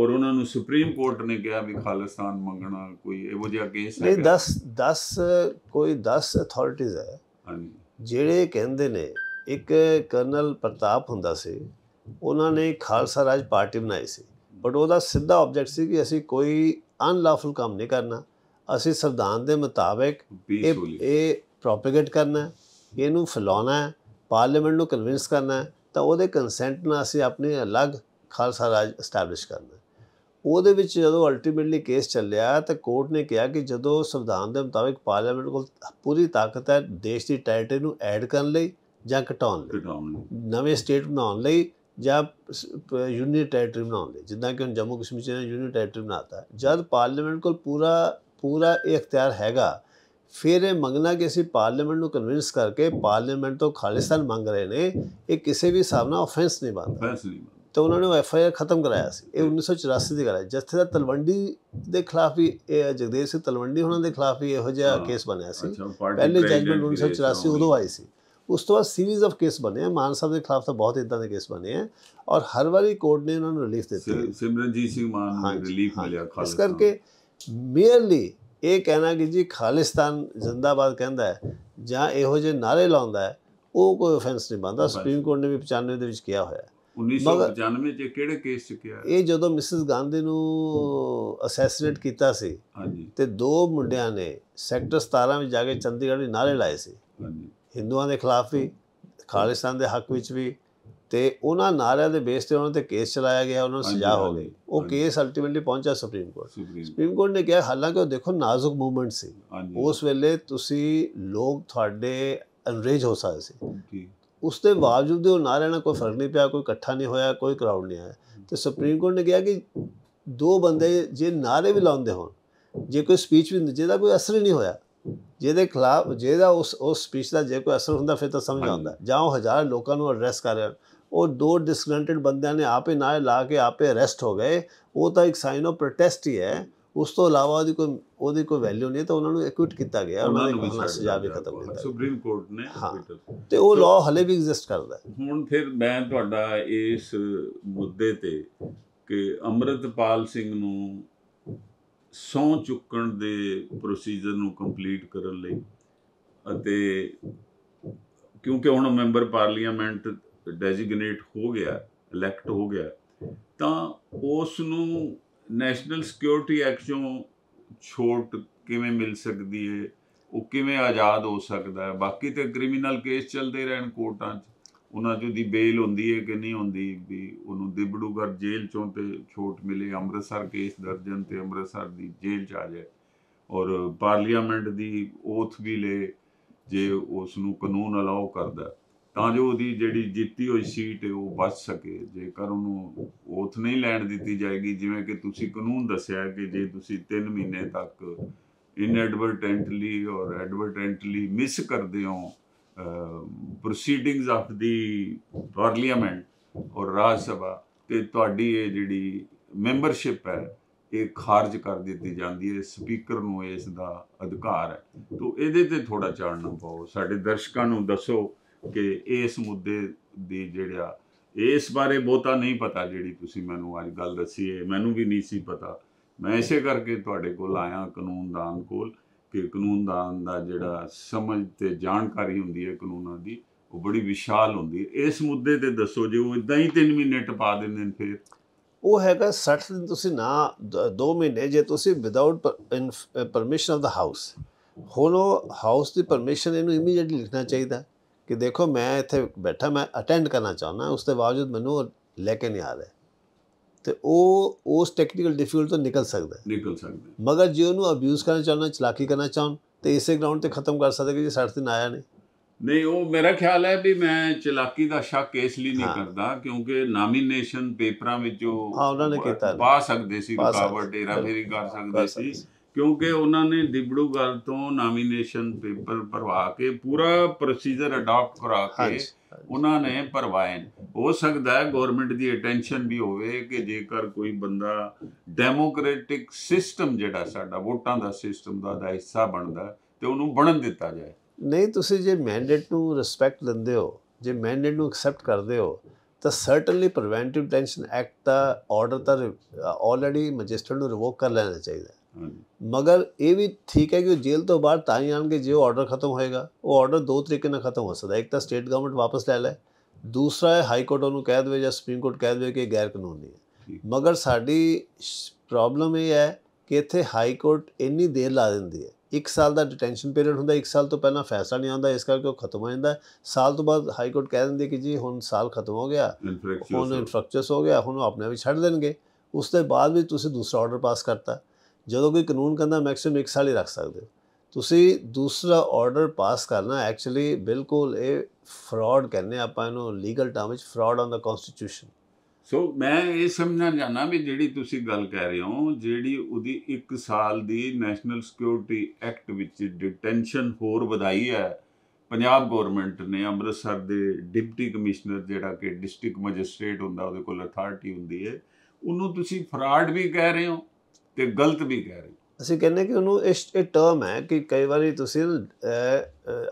ਔਰ ਉਹਨਾਂ ਨੂੰ ਸੁਪਰੀਮ ਕੋਰਟ ਨੇ ਕਿਹਾ ਵੀ ਖਾਲਿਸਤਾਨ ਮੰਗਣਾ ਕੋਈ ਇਹੋ ਜਿਹਾ ਕੇਸ ਹੈ ਨਹੀਂ 10 10 ਕੋਈ 10 ਅਥਾਰਟੀਜ਼ ਹੈ ਹਾਂਜੀ ਜਿਹੜੇ ਕਹਿੰਦੇ ਨੇ ਇੱਕ ਕਰਨਲ ਪ੍ਰਤਾਪ ਹੁੰਦਾ ਸੀ ਉਹਨਾਂ ਨੇ ਖਾਲਸਾ ਰਾਜ ਪਾਰਟੀ ਬਣਾਈ ਸੀ ਬਟ ਉਹਦਾ ਸਿੱਧਾ ਆਬਜੈਕਟ ਸੀ ਕਿ ਅਸੀਂ ਕੋਈ ਅਨਲਾਫਲ ਕੰਮ ਨਹੀਂ ਕਰਨਾ ਅਸੀਂ ਸੰਵਿਧਾਨ ਦੇ ਮੁਤਾਬਕ ਇਹ ਇਹ ਪ੍ਰੋਪਗੇਟ ਕਰਨਾ ਇਹਨੂੰ ਫਲਾਉਣਾ ਹੈ ਪਾਰਲੀਮੈਂਟ ਨੂੰ ਕਨਵਿੰਸ ਕਰਨਾ ਹੈ ਤਾਂ ਉਹਦੇ ਕੰਸੈਂਟ ਨਾਲ ਅਸੀਂ ਆਪਣੇ ਅਲੱਗ ਖਾਲਸਾ ਰਾਜ ਐਸਟੈਬਲਿਸ਼ ਕਰਨਾ ਉਹਦੇ ਵਿੱਚ ਜਦੋਂ ਅਲਟੀਮੇਟਲੀ ਕੇਸ ਚੱਲਿਆ ਤਾਂ ਕੋਰਟ ਨੇ ਕਿਹਾ ਕਿ ਜਦੋਂ ਸੰਵਿਧਾਨ ਦੇ ਮੁਤਾਬਕ ਪਾਰਲੀਮੈਂਟ ਕੋਲ ਪੂਰੀ ਤਾਕਤ ਹੈ ਦੇਸ਼ ਦੀ ਟੈਰਿਟਰੀ ਨੂੰ ਐਡ ਕਰਨ ਲਈ ਜਾਂ ਘਟਾਉਣ ਲਈ ਨਵੇਂ ਸਟੇਟ ਬਣਾਉਣ ਲਈ ਜਾਂ ਯੂਨੀਅਨ ਟੈਰੀਟਰੀ ਬਣਾਉਣ ਲਈ ਜਿੱਦਾਂ ਕਿ ਹੁਣ ਜੰਮੂ ਕਸ਼ਮੀਰ ਚ ਯੂਨੀਅਨ ਟੈਰੀਟਰੀ ਬਣਾਤਾ ਜਦ ਪਾਰਲੀਮੈਂਟ ਕੋਲ ਪੂਰਾ ਪੂਰਾ ਇਹ ਇਖਤਿਆਰ ਹੈਗਾ ਫਿਰ ਇਹ ਮੰਗਣਾ ਕਿ ਅਸੀਂ ਪਾਰਲੀਮੈਂਟ ਨੂੰ ਕਨਵਿੰਸ ਕਰਕੇ ਪਾਰਲੀਮੈਂਟ ਤੋਂ ਖਾਲਿਸਤਾਨ ਮੰਗ ਰਹੇ ਨੇ ਇਹ ਕਿਸੇ ਵੀ ਸਾਹਮਣਾ ਆਫੈਂਸ ਨਹੀਂ ਬਣਦਾ ਤਾਂ ਉਹਨਾਂ ਨੇ ਉਹ ਐਫ ਆਈ ਆਰ ਖਤਮ ਕਰਾਇਆ ਸੀ ਇਹ 1984 ਦੀ ਗੱਲ ਹੈ ਜਥੇਦਾਰ ਤਲਵੰਡੀ ਦੇ ਖਿਲਾਫ ਵੀ ਇਹ ਜਗਦੇਵ ਸਿੰਘ ਤਲਵੰਡੀ ਉਹਨਾਂ ਦੇ ਖਿਲਾਫ ਵੀ ਇਹੋ ਜਿਹਾ ਕੇਸ ਬਣਿਆ ਸੀ ਪਹਿਲੇ ਜਜਮੈਂਟ 1984 ਉਦੋਂ ਆਈ ਸੀ ਉਸ ਤੋਂ ਬਾਅਦ ਸੀਰੀਜ਼ ਆਫ ਕੇਸ ਬਣੇ ਮਾਨ ਸਾਹਿਬ ਦੇ ਖਿਲਾਫ ਤਾਂ ਬਹੁਤ ਇਦਾਂ ਦੇ ਕੇਸ ਬਣੇ ਆ ਔਰ ਹਰ ਵਾਰੀ ਕੋਰਟ ਨੇ ਉਹਨਾਂ ਨੂੰ ਰਿਲੀਫ ਦਿੱਤੀ ਸਿਮਰਨਜੀਤ ਸਿੰਘ ਮਾਨ ਨੂੰ ਰਿਲੀਫ ਮਿਲਿਆ ਖਾਸ ਕਰਕੇ ਮੇਅਰਲੀ ਇਹ ਕਹਿਣਾ ਕਿ ਜੀ ਖਾਲਿਸਤਾਨ ਜ਼ਿੰਦਾਬਾਦ ਕਹਿੰਦਾ ਹੈ ਜਾਂ ਇਹੋ ਜਿਹੇ ਨਾਰੇ ਲਾਉਂਦਾ ਹੈ ਉਹ ਕੋਈ ਆਫੈਂਸ ਨਹੀਂ ਬਣਦਾ ਸੁਪਰੀਮ ਕੋਰਟ ਨੇ ਵੀ 95 ਦੇ ਵਿੱਚ ਕਿਹਾ ਹੋਇਆ 1995 ਚ ਕਿਹੜੇ ਕੇਸ ਚ ਕਿਹਾ ਇਹ ਜਦੋਂ ਮਿਸਿਸ ਗਾਂਧੀ ਨੂੰ ਅਸੈਸਿਨੇਟ ਕੀਤਾ ਸੀ ਹਾਂਜੀ ਤੇ ਦੋ ਮੁੰਡਿਆਂ ਨੇ ਸੈਕਟਰ 17 ਵਿੱਚ ਜਾ ਕੇ ਚੰਡੀਗੜ੍ਹ ਦੇ ਨਾਲੇ ਲਾਏ ਸੀ ਹਾਂਜੀ ਹਿੰਦੂਆਂ ਦੇ ਖਿਲਾਫ ਵੀ ਖਾਲਿਸਤਾਨ ਦੇ ਹੱਕ ਵਿੱਚ ਵੀ ਤੇ ਉਹਨਾਂ ਨਾਰਿਆਂ ਦੇ ਬੇਸ ਤੇ ਉਹਨਾਂ ਤੇ ਕੇਸ ਚਲਾਇਆ ਗਿਆ ਉਹਨਾਂ ਨੂੰ ਸਜ਼ਾ ਹੋ ਗਈ ਉਹ ਕੇਸ ਅਲਟੀਮੇਟਲੀ ਪਹੁੰਚਿਆ ਸੁਪਰੀਮ ਕੋਰਟ ਸੁਪਰੀਮ ਕੋਰਟ ਨੇ ਕਿਹਾ ਹਾਲਾਂਕਿ ਉਹ ਦੇਖੋ ਨਾਜ਼ੁਕ ਮੂਵਮੈਂਟ ਸੀ ਉਸ ਵੇਲੇ ਤੁਸੀਂ ਲੋਕ ਤੁਹਾਡੇ ਅਨਰੇਜ ਹੋ ਸਕਦੇ ਸੀ ਉਸ ਦੇ ਬਾਵਜੂਦ ਉਹ ਨਾ ਰਹਿਣਾ ਕੋਈ ਫਰਕ ਨਹੀਂ ਪਿਆ ਕੋਈ ਇਕੱਠਾ ਨਹੀਂ ਹੋਇਆ ਕੋਈ ਕਰਾਊਡ ਨਹੀਂ ਆਇਆ ਤੇ ਸੁਪਰੀਮ ਕੋਰਟ ਨੇ ਕਿਹਾ ਕਿ ਦੋ ਬੰਦੇ ਜੇ ਨਾਰੇ ਵੀ ਲਾਉਂਦੇ ਹੋਣ ਜੇ ਕੋਈ ਸਪੀਚ ਵੀ ਜਿਹਦਾ ਕੋਈ ਅਸਰ ਹੀ ਨਹੀਂ ਹੋਇਆ ਜਿਹਦੇ ਖਿਲਾਫ ਜਿਹਦਾ ਉਸ ਉਸ ਸਪੀਚ ਦਾ ਜੇ ਕੋਈ ਅਸਰ ਹੁੰਦਾ ਫਿਰ ਤਾਂ ਸਮਝ ਆਉਂਦਾ ਜਾਂ ਉਹ ਹਜ਼ਾਰ ਲੋਕਾਂ ਨੂੰ ਅਡਰੈਸ ਕਰ ਰਿਹਾ ਉਹ ਦੋ ਡਿਸਗ੍ਰੈਂਟਡ ਬੰਦਿਆਂ ਨੇ ਆਪੇ ਨਾਰੇ ਲਾ ਕੇ ਆਪੇ ਅਰੈਸਟ ਹੋ ਗਏ ਉਹ ਤਾਂ ਇੱਕ ਸਾਈਨ ਆਫ ਪ੍ਰੋਟੈਸਟ ਹੀ ਹੈ ਉਸ ਤੋਂ ਇਲਾਵਾ ਦੀ ਕੋਈ ਉਹਦੀ ਕੋਈ ਵੈਲਿਊ ਨਹੀਂ ਤਾਂ ਉਹਨਾਂ ਨੂੰ ਐਕਵਿਟ ਕੀਤਾ ਗਿਆ ਉਹਨਾਂ ਨੂੰ ਵੀ ਸਜ਼ਾ ਵੀ ਖਤਮ ਕੀਤਾ ਸੁਪਰੀਮ ਕੋਰਟ ਨੇ ਤੇ ਉਹ ਲਾਅ ਹਲੇ ਵੀ ਐਗਜ਼ਿਸਟ ਕਰਦਾ ਹੁਣ ਫਿਰ ਮੈਂ ਤੁਹਾਡਾ ਇਸ ਮੁੱਦੇ ਤੇ ਕਿ ਅਮਰਤਪਾਲ ਸਿੰਘ ਨੂੰ ਸੌ ਚੁੱਕਣ ਦੇ ਪ੍ਰੋਸੀਜਰ ਨੂੰ ਕੰਪਲੀਟ ਕਰਨ ਲਈ ਅਤੇ ਕਿਉਂਕਿ ਹੁਣ ਮੈਂਬਰ ਪਾਰਲੀਮੈਂਟ ਡੈਜ਼ਿਗਨੇਟ ਹੋ ਗਿਆ ਇਲੈਕਟ ਹੋ ਗਿਆ ਤਾਂ ਉਸ ਨੂੰ ਨੈਸ਼ਨਲ ਸਿਕਿਉਰਿਟੀ ਐਕਟ ਚੋਂ ਛੋਟ ਕਿਵੇਂ ਮਿਲ ਸਕਦੀ ਹੈ ਉਹ ਕਿਵੇਂ ਆਜ਼ਾਦ ਹੋ ਸਕਦਾ ਹੈ ਬਾਕੀ ਤੇ ਕ੍ਰਿਮੀਨਲ ਕੇਸ ਚੱਲਦੇ ਰਹਿਣ ਕੋਰਟਾਂ 'ਚ ਉਹਨਾਂ ਜੋ ਦੀ ਬੇਲ ਹੁੰਦੀ ਹੈ ਕਿ ਨਹੀਂ ਹੁੰਦੀ ਵੀ ਉਹਨੂੰ ਦਿਬੜੂਗਰ ਜੇਲ੍ਹ ਚੋਂ ਤੇ ਛੋਟ ਮਿਲੇ ਅੰਮ੍ਰਿਤਸਰ ਕੇਸ ਦਰਜਨ ਤੇ ਅੰਮ੍ਰਿਤਸਰ ਦੀ ਜੇਲ੍ਹ 'ਚ ਆ ਜਾਏ ਔਰ ਪਾਰਲੀਮੈਂਟ ਦੀ ਓਥ ਵੀ ਲੇ ਜੇ ਉਸ ਨੂੰ ਕਾਨੂੰਨ ਅਲਾਉ ਕਰਦਾ ਤਾਂ ਜੋ ਉਹਦੀ ਜਿਹੜੀ ਜਿੱਤੀ ਹੋਈ ਸੀਟ ਉਹ ਬਚ ਸਕੇ ਜੇਕਰ ਉਹਨੂੰ ਉਥ ਨਹੀਂ ਲੈਣ ਦਿੱਤੀ ਜਾਏਗੀ ਜਿਵੇਂ ਕਿ ਤੁਸੀਂ ਕਾਨੂੰਨ ਦੱਸਿਆ ਕਿ ਜੇ ਤੁਸੀਂ 3 ਮਹੀਨੇ ਤੱਕ ਇਨਐਡਵਰਟੈਂਟਲੀ ਔਰ ਐਡਵਰਟੈਂਟਲੀ ਮਿਸ ਕਰਦੇ ਹੋ ਪ੍ਰੋਸੀਡਿੰਗਸ ਆਫ ਦੀ ਪਾਰਲੀਮੈਂਟ ਔਰ ਰਾਜ ਸਭਾ ਤੇ ਤੁਹਾਡੀ ਇਹ ਜਿਹੜੀ ਮੈਂਬਰਸ਼ਿਪ ਹੈ ਇਹ ਖਾਰਜ ਕਰ ਦਿੱਤੀ ਜਾਂਦੀ ਹੈ ਸਪੀਕਰ ਨੂੰ ਇਸ ਦਾ ਅਧਿਕਾਰ ਹੈ ਤੋਂ ਇਹਦੇ ਤੇ ਥੋੜਾ ਚਾੜਨਾ ਪਾਓ ਸਾਡੇ ਦਰਸ਼ਕਾਂ ਨੂੰ ਦੱਸੋ ਕਿ ਇਸ ਮੁੱਦੇ ਦੀ ਜਿਹੜਾ ਇਸ ਬਾਰੇ ਬਹੁਤਾ ਨਹੀਂ ਪਤਾ ਜਿਹੜੀ ਤੁਸੀਂ ਮੈਨੂੰ ਅੱਜ ਗੱਲ ਦੱਸੀ ਹੈ ਮੈਨੂੰ ਵੀ ਨਹੀਂ ਸੀ ਪਤਾ ਮੈਂ ਇਸੇ ਕਰਕੇ ਤੁਹਾਡੇ ਕੋਲ ਆਇਆ ਕਾਨੂੰਨਦਾਨ ਕੋਲ ਕਿ ਕਾਨੂੰਨਦਾਨ ਦਾ ਜਿਹੜਾ ਸਮਝ ਤੇ ਜਾਣਕਾਰੀ ਹੁੰਦੀ ਹੈ ਕਾਨੂੰਨਾਂ ਦੀ ਉਹ ਬੜੀ ਵਿਸ਼ਾਲ ਹੁੰਦੀ ਹੈ ਇਸ ਮੁੱਦੇ ਤੇ ਦੱਸੋ ਜੇ ਉਹ ਇਦਾਂ ਹੀ 3 ਮਹੀਨੇ ਟਪਾ ਦਿੰਦੇ ਨੇ ਫਿਰ ਉਹ ਹੈਗਾ 60 ਦਿਨ ਤੁਸੀਂ ਨਾ 2 ਮਹੀਨੇ ਜੇ ਤੁਸੀਂ without permission of the house ਹੋਲੋ ਹਾਊਸ ਦੀ ਪਰਮਿਸ਼ਨ ਇਹਨੂੰ ਇਮੀਡੀਏਟਲੀ ਲਿਖਣਾ ਚਾਹੀਦਾ ਕਿ ਦੇਖੋ ਮੈਂ ਇੱਥੇ ਬੈਠਾ ਮੈਂ ਅਟੈਂਡ ਕਰਨਾ ਚਾਹੁੰਦਾ ਉਸ ਦੇ ਬਾਵਜੂਦ ਮੈਨੂੰ ਲੈ ਕੇ ਨਹੀਂ ਆ ਰਿਹਾ ਤੇ ਉਹ ਉਸ ਟੈਕਨੀਕਲ ਡਿਫਿਕਲਟ ਤੋਂ ਨਿਕਲ ਸਕਦਾ ਨਿਕਲ ਸਕਦਾ ਮਗਰ ਜੇ ਉਹਨੂੰ ਅਬਿਊਜ਼ ਕਰਨਾ ਚਾਹੁੰਦਾ ਚਲਾਕੀ ਕਰਨਾ ਚਾਹੁੰਦਾ ਤੇ ਇਸੇ ਗਰਾਊਂਡ ਤੇ ਖਤਮ ਕਰ ਸਕਦਾ ਕਿ ਜੇ ਸਾਡੇ ਦਿਨ ਆਇਆ ਨਹੀਂ ਨਹੀਂ ਉਹ ਮੇਰਾ ਖਿਆਲ ਹੈ ਵੀ ਮੈਂ ਚਲਾਕੀ ਦਾ ਸ਼ੱਕ ਇਸ ਲਈ ਨਹੀਂ ਕਰਦਾ ਕਿਉਂਕਿ ਨਾਮੀਨੇਸ਼ਨ ਪੇਪਰਾਂ ਵਿੱਚ ਜੋ ਹਾਂ ਉਹਨਾਂ ਨੇ ਕੀਤਾ ਪਾ ਸਕਦੇ ਸੀ ਰੁਕਾਵਟ ਡੇਰਾ ਫੇਰੀ ਕਰ ਸਕਦੇ ਸੀ ਕਿਉਂਕਿ ਉਹਨਾਂ ਨੇ ਡਿਬੜੂਗੜ੍ਹ ਤੋਂ ਨਾਮੀਨੇਸ਼ਨ ਪੇਪਰ ਭਰਵਾ ਕੇ ਪੂਰਾ ਪ੍ਰੋਸੀਜਰ ਅਡਾਪਟ ਕਰਾ ਕੇ ਉਹਨਾਂ ਨੇ ਭਰਵਾਏ ਹੋ ਸਕਦਾ ਹੈ ਗਵਰਨਮੈਂਟ ਦੀ ਅਟੈਂਸ਼ਨ ਵੀ ਹੋਵੇ ਕਿ ਜੇਕਰ ਕੋਈ ਬੰਦਾ ਡੈਮੋਕ੍ਰੈਟਿਕ ਸਿਸਟਮ ਜਿਹੜਾ ਸਾਡਾ ਵੋਟਾਂ ਦਾ ਸਿਸਟਮ ਦਾ ਦਾ ਹਿੱਸਾ ਬਣਦਾ ਤੇ ਉਹਨੂੰ ਬਣਨ ਦਿੱਤਾ ਜਾਏ ਨਹੀਂ ਤੁਸੀਂ ਜੇ ਮੈਂਡੇਟ ਨੂੰ ਰਿਸਪੈਕਟ ਲੈਂਦੇ ਹੋ ਜੇ ਮੈਂਡੇਟ ਨੂੰ ਐਕਸੈਪਟ ਕਰਦੇ ਹੋ ਤਾਂ ਸਰਟਨਲੀ ਪ੍ਰੀਵੈਂਟਿਵ ਟੈਂਸ਼ਨ ਐਕਟ ਦਾ ਆਰਡਰ ਤਾਂ ਆਲਰੇਡੀ ਮੈਜਿਸਟਰ ਨੂੰ ਰਿਵੋਕ ਕਰ ਲੈਣਾ ਚਾਹੀਦਾ ਮਗਰ ਇਹ ਵੀ ਠੀਕ ਹੈ ਕਿ ਉਹ ਜੇਲ੍ਹ ਤੋਂ ਬਾਹਰ ਤਾਂ ਹੀ ਆਣਗੇ ਜੇ ਉਹ ਆਰਡਰ ਖਤਮ ਹੋਏਗਾ ਉਹ ਆਰਡਰ ਦੋ ਤਰੀਕੇ ਨਾਲ ਖਤਮ ਹੋ ਸਕਦਾ ਇੱਕ ਤਾਂ ਸਟੇਟ ਗਵਰਨਮੈਂਟ ਵਾਪਸ ਲੈ ਲੈ ਦੂਸਰਾ ਹੈ ਹਾਈ ਕੋਰਟ ਉਹਨੂੰ ਕਹਿ ਦੇਵੇ ਜਾਂ ਸੁਪਰੀਮ ਕੋਰਟ ਕਹਿ ਦੇਵੇ ਕਿ ਇਹ ਗੈਰ ਕਾਨੂੰਨੀ ਹੈ ਮਗਰ ਸਾਡੀ ਪ੍ਰੋਬਲਮ ਇਹ ਹੈ ਕਿ ਇੱਥੇ ਹਾਈ ਕੋਰਟ ਇੰਨੀ ਦੇਰ ਲਾ ਦਿੰਦੀ ਹੈ 1 ਸਾਲ ਦਾ ਡਿਟੈਂਸ਼ਨ ਪੀਰੀਅਡ ਹੁੰਦਾ 1 ਸਾਲ ਤੋਂ ਪਹਿਲਾਂ ਫੈਸਲਾ ਨਹੀਂ ਆਉਂਦਾ ਇਸ ਕਰਕੇ ਉਹ ਖਤਮ ਹੋ ਜਾਂਦਾ ਸਾਲ ਤੋਂ ਬਾਅਦ ਹਾਈ ਕੋਰਟ ਕਹਿ ਦਿੰਦੀ ਕਿ ਜੀ ਹੁਣ ਸਾਲ ਖਤਮ ਹੋ ਗਿਆ ਹੁਣ ਇਨਫ੍ਰੈਕਚਰਸ ਹੋ ਗਿਆ ਹੁਣ ਆਪਣੇ ਵੀ ਛੱਡ ਦੇਣਗੇ ਉਸ ਤੋਂ ਬਾਅਦ ਵੀ ਤੁਸੀਂ ਦੂਸਰਾ ਆਰਡਰ ਪਾਸ ਕਰਤਾ ਜਦੋਂ ਕੋਈ ਕਾਨੂੰਨ ਕਹਿੰਦਾ ਮੈਕਸਿਮ 1 ਸਾਲ ਹੀ ਰੱਖ ਸਕਦੇ ਹੋ ਤੁਸੀਂ ਦੂਸਰਾ ਆਰਡਰ ਪਾਸ ਕਰਨਾ ਐਕਚੁਅਲੀ ਬਿਲਕੁਲ ਇਹ ਫਰਾਡ ਕਹਿੰਦੇ ਆਪਾਂ ਇਹਨੂੰ ਲੀਗਲ ਟਰਮ ਵਿੱਚ fraud on the constitution so ਮੈਂ ਇਹ ਸਮਝਣਾ ਜਾਣਾ ਵੀ ਜਿਹੜੀ ਤੁਸੀਂ ਗੱਲ ਕਹਿ ਰਹੇ ਹੋ ਜਿਹੜੀ ਉਹਦੀ 1 ਸਾਲ ਦੀ ਨੈਸ਼ਨਲ ਸਿਕਿਉਰਿਟੀ ਐਕਟ ਵਿੱਚ ਡਿਟੈਂਸ਼ਨ ਹੋਰ ਵਧਾਈ ਹੈ ਪੰਜਾਬ ਗਵਰਨਮੈਂਟ ਨੇ ਅੰਮ੍ਰਿਤਸਰ ਦੇ ਡਿਪਟੀ ਕਮਿਸ਼ਨਰ ਜਿਹੜਾ ਕਿ ਡਿਸਟ੍ਰਿਕਟ ਮੈਜਿਸਟ੍ਰੇਟ ਹੁੰਦਾ ਉਹਦੇ ਕੋਲ ਅਥਾਰਟੀ ਹੁੰਦੀ ਹੈ ਉਹਨੂੰ ਤੁਸੀਂ ਫਰਾਡ ਵੀ ਕਹਿ ਰਹੇ ਹੋ ਤੇ ਗਲਤ ਵੀ ਕਹਿ ਰਹੀ ਅਸੀਂ ਕਹਿੰਦੇ ਕਿ ਉਹਨੂੰ ਇਹ ਟਰਮ ਹੈ ਕਿ ਕਈ ਵਾਰੀ ਤੁਸੀਂ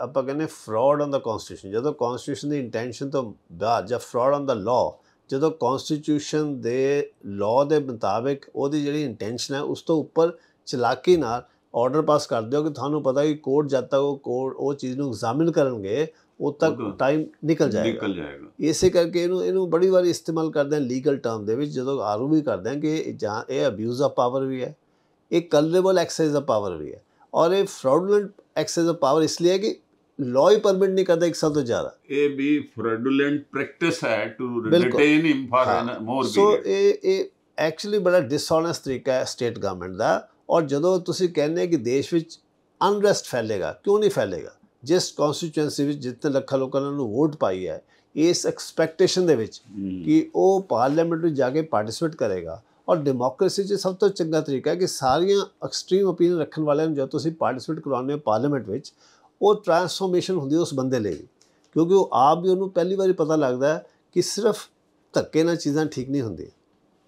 ਆਪਾਂ ਕਹਿੰਦੇ ਫਰਾਡ ਔਨ ਦਾ ਕਨਸਟੀਟਿਊਸ਼ਨ ਜਦੋਂ ਕਨਸਟੀਟਿਊਸ਼ਨ ਦੀ ਇੰਟੈਂਸ਼ਨ ਤੋਂ ਬਾਅਦ ਜਾਂ ਫਰਾਡ ਔਨ ਦਾ ਲਾਅ ਜਦੋਂ ਕਨਸਟੀਟਿਊਸ਼ਨ ਦੇ ਲਾਅ ਦੇ ਮੁਤਾਬਿਕ ਉਹਦੀ ਜਿਹੜੀ ਇੰਟੈਂਸ਼ਨ ਹੈ ਉਸ ਤੋਂ ਉੱਪਰ ਚਲਾਕੀ ਨਾਲ ਆਰਡਰ ਪਾਸ ਕਰ ਦਿਓ ਕਿ ਤੁਹਾਨੂੰ ਪਤਾ ਕਿ ਕੋਰਟ ਜਦ ਤੱਕ ਉਹ ਕੋਰਟ ਉਹ ਚੀਜ਼ ਨੂੰ ਐਗਜ਼ਾਮਿਨ ਕਰਨਗੇ ਉਹ ਤੱਕ ਟਾਈਮ ਨਿਕਲ ਜਾਏਗਾ ਨਿਕਲ ਜਾਏਗਾ ਇਸੇ ਕਰਕੇ ਇਹਨੂੰ ਇਹਨੂੰ ਬੜੀ ਵਾਰੀ ਇਸਤੇਮਾਲ ਕਰਦੇ ਆ ਲੀਗਲ ਟਰਮ ਦੇ ਵਿੱਚ ਜਦੋਂ ਆਰੂ ਵੀ ਕਰਦੇ ਆ ਕਿ ਜਾਂ ਇਹ ਅਬਿਊਜ਼ ਆਫ ਪਾਵਰ ਵੀ ਹੈ ਇਹ ਕਲਰੇਬਲ ਐਕਸਰਸਾਈਜ਼ ਆਫ ਪਾਵਰ ਵੀ ਹੈ ਔਰ ਇਹ ਫਰਾਡੂਲੈਂਟ ਐਕਸਰਸਾਈਜ਼ ਆਫ ਪਾਵਰ ਇਸ ਲਈ ਹੈ ਕਿ ਹੀ ਪਰਮਿਟ ਨਹੀਂ ਕਰਦਾ ਇੱਕ एक ਤੋਂ ਜ਼ਿਆਦਾ ਇਹ ਵੀ भी ਪ੍ਰੈਕਟਿਸ ਹੈ to retain retain for more more so ਇਹ ਇਹ ਐਕਚੁਅਲੀ ਬੜਾ ਡਿਸਹੋਨੈਸਟ ਤਰੀਕਾ ਹੈ ਸਟੇਟ ਗਵਰਨਮੈਂਟ ਦਾ ਔਰ ਜਦੋਂ ਤੁਸੀਂ ਕਹਿੰਦੇ ਕਿ ਦੇਸ਼ ਵਿੱਚ ਅਨਰੈਸਟ ਫੈਲੇਗਾ ਕਿਉਂ ਨਹੀਂ ਫੈਲੇਗਾ ਜਿਸ ਕਨਸਟੀਚੁਐਂਸੀ ਵਿੱਚ ਜਿੰਨੇ ਲੱਖਾਂ ਲੋਕਾਂ ਨੇ ਵੋਟ ਪਾਈ ਹੈ ਇਸ ਐਕਸਪੈਕਟੇਸ਼ਨ ਦੇ ਵਿੱਚ ਕਿ ਉਹ ਪਾਰਲੀਮੈਂਟ ਵਿੱਚ ਜਾ ਕੇ ਪਾਰਟਿਸਿਪੇਟ ਕਰੇਗਾ ਔਰ ਡੈਮੋਕ੍ਰੇਸੀ 'ਚ ਸਭ ਤੋਂ ਚੰਗਾ ਤਰੀਕਾ ਹੈ ਕਿ ਸਾਰੀਆਂ ਐਕਸਟ੍ਰੀਮ opinion ਰੱਖਣ ਵਾਲਿਆਂ ਨੂੰ ਜਦੋਂ ਤੁਸੀਂ ਪਾਰਟਿਸਿਪੇਟ ਕਰਾਉਂਦੇ ਹੋ ਪਾਰਲੀਮੈਂਟ ਵਿੱਚ ਉਹ ਟਰਾਂਸਫਾਰਮੇਸ਼ਨ ਹੁੰਦੀ ਉਸ ਬੰਦੇ ਲਈ ਕਿਉਂਕਿ ਉਹ ਆਪ ਵੀ ਉਹਨੂੰ ਪਹਿਲੀ ਵਾਰੀ ਪਤਾ ਲੱਗਦਾ ਕਿ ਸਿਰਫ ਧੱਕੇ ਨਾਲ ਚੀਜ਼ਾਂ ਠੀਕ ਨਹੀਂ ਹੁੰਦੀਆਂ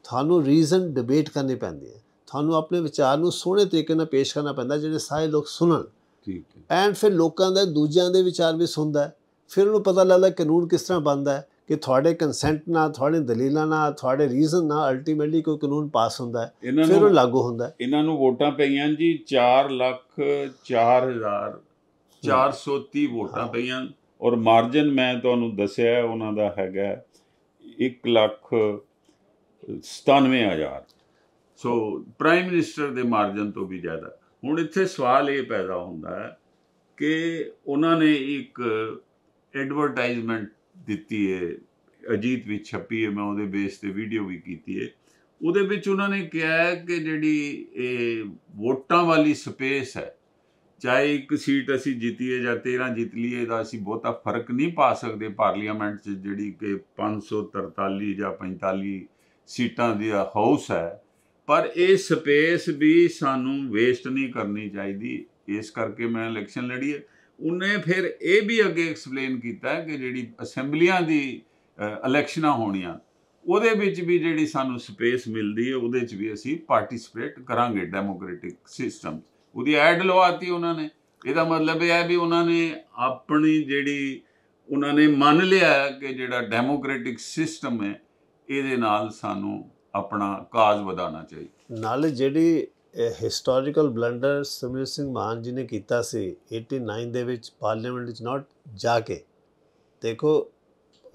ਤੁਹਾਨੂੰ ਰੀਜ਼ਨ ਡਿਬੇਟ ਕਰਨੀ ਪੈਂਦੀ ਹੈ ਤੁਹਾਨੂੰ ਆਪਣੇ ਵਿਚਾਰ ਨੂੰ ਸੋਹਣੇ ਤਰੀਕੇ ਨਾਲ ਪੇਸ਼ ਕਰਨਾ ਪੈਂਦਾ ਜਿਹੜੇ ਸਾਰੇ ਲੋਕ ਸੁਣਨ ਠੀਕ ਹੈ ਐਂਡ ਫਿਰ ਲੋਕਾਂ ਦਾ ਦੂਜਿਆਂ ਦੇ ਵਿਚਾਰ ਵੀ ਸੁਣਦਾ ਫਿਰ ਉਹਨੂੰ ਪਤਾ ਲੱਗਦਾ ਕਾਨੂੰਨ ਕਿਸ ਤਰ੍ਹਾਂ ਬਣਦਾ ਹੈ ਕਿ ਤੁਹਾਡੇ ਕੰਸੈਂਟ ਨਾਲ ਤੁਹਾਡੇ ਦਲੀਲਾਂ ਨਾਲ ਤੁਹਾਡੇ ਰੀਜ਼ਨ ਨਾਲ ਅਲਟੀਮੇਟਲੀ ਕੋਈ ਕਾਨੂੰਨ ਪਾਸ ਹੁੰਦਾ ਹੈ ਫਿਰ ਉਹ ਲਾਗੂ ਹੁੰਦਾ ਇਹਨਾਂ ਨੂੰ ਵੋਟਾਂ ਪਈਆਂ ਜੀ 4 ਲੱਖ 4000 430 ਵੋਟਾਂ ਪਈਆਂ ਔਰ ਮਾਰਜਨ ਮੈਂ ਤੁਹਾਨੂੰ ਦੱਸਿਆ ਉਹਨਾਂ ਦਾ ਹੈਗਾ 1 ਲੱਖ 97000 ਸੋ ਪ੍ਰਾਈਮ ਮਿਨਿਸਟਰ ਦੇ ਮਾਰਜਨ ਤੋਂ ਵੀ ਜ਼ਿਆਦਾ ਹੁਣ ਇੱਥੇ ਸਵਾਲ ਇਹ ਪੈਦਾ ਹੁੰਦਾ ਹੈ ਕਿ ਉਹਨਾਂ ਨੇ ਇੱਕ ਐਡਵਰਟਾਈਜ਼ਮੈਂਟ ਦਿੱਤੀ ਹੈ ਅਜੀਤ ਵਿੱਚ ਛਪੀ ਹੈ ਮੈਂ ਉਹਦੇ ਬੇਸ ਤੇ ਵੀਡੀਓ ਵੀ ਕੀਤੀ ਹੈ ਉਹਦੇ ਵਿੱਚ ਉਹਨਾਂ ਨੇ ਕਿਹਾ ਕਿ ਜਿਹੜੀ ਇਹ ਵੋਟਾਂ ਵਾਲੀ ਸਪੇਸ ਹੈ ਚਾਹੇ ਇੱਕ ਸੀਟ ਅਸੀਂ ਜਿੱਤੀਏ ਜਾਂ 13 ਜਿੱਤ ਲਈਏ ਦਾ ਅਸੀਂ ਬਹੁਤਾ ਫਰਕ ਨਹੀਂ ਪਾ ਸਕਦੇ ਪਾਰਲੀਮੈਂਟ 'ਚ ਜਿਹੜੀ ਕਿ 543 ਜਾਂ 45 ਸੀਟਾਂ ਦੀ ਹਾਊਸ ਹੈ ਪਰ ਇਹ ਸਪੇਸ ਵੀ ਸਾਨੂੰ ਵੇਸਟ ਨਹੀਂ ਕਰਨੀ ਚਾਹੀਦੀ ਇਸ ਕਰਕੇ ਮੈਂ ਇਲੈਕਸ਼ਨ ਲੜੀ ਹੈ ਉਹਨੇ ਫਿਰ ਇਹ ਵੀ ਅੱਗੇ ਐਕਸਪਲੇਨ ਕੀਤਾ ਕਿ ਜਿਹੜੀ ਅਸੈਂਬਲੀਆਂ ਦੀ ਇਲੈਕਸ਼ਨਾਂ ਹੋਣੀਆਂ ਉਹਦੇ ਵਿੱਚ ਵੀ ਜਿਹੜੀ ਸਾਨੂੰ ਸਪੇਸ ਮਿਲਦੀ ਹੈ ਉਹਦੇ ਵਿੱਚ ਵੀ ਅਸੀਂ ਪਾਰਟਿਸਿਪੇਟ ਕਰਾਂਗੇ ਡੈਮੋਕ੍ਰੈਟਿਕ ਸਿਸਟਮ ਉਹਦੀ ਐਡ ਲਵਾਤੀ ਉਹਨਾਂ ਨੇ ਇਹਦਾ ਮਤਲਬ ਇਹ ਹੈ ਵੀ ਉਹਨਾਂ ਨੇ ਆਪਣੀ ਜਿਹੜੀ ਉਹਨਾਂ ਨੇ ਮੰਨ ਲਿਆ ਕਿ ਜਿਹੜਾ ਡੈਮੋਕ੍ਰੈਟਿਕ ਸਿਸਟਮ ਹੈ ਇਹਦੇ ਨਾਲ ਸਾਨੂੰ ਆਪਣਾ ਕਾਜ ਵਧਾਣਾ ਚਾਹੀਦਾ ਨਾਲ ਜਿਹੜੀ ਹਿਸਟੋਰੀਕਲ ਬਲੰਡਰ ਸਮੀਰ ਸਿੰਘ ਮਾਨ ਜੀ ਨੇ ਕੀਤਾ ਸੀ 89 ਦੇ ਵਿੱਚ ਪਾਰਲੀਮੈਂਟ ਵਿੱਚ ਨਾਟ ਜਾ ਕੇ ਦੇਖੋ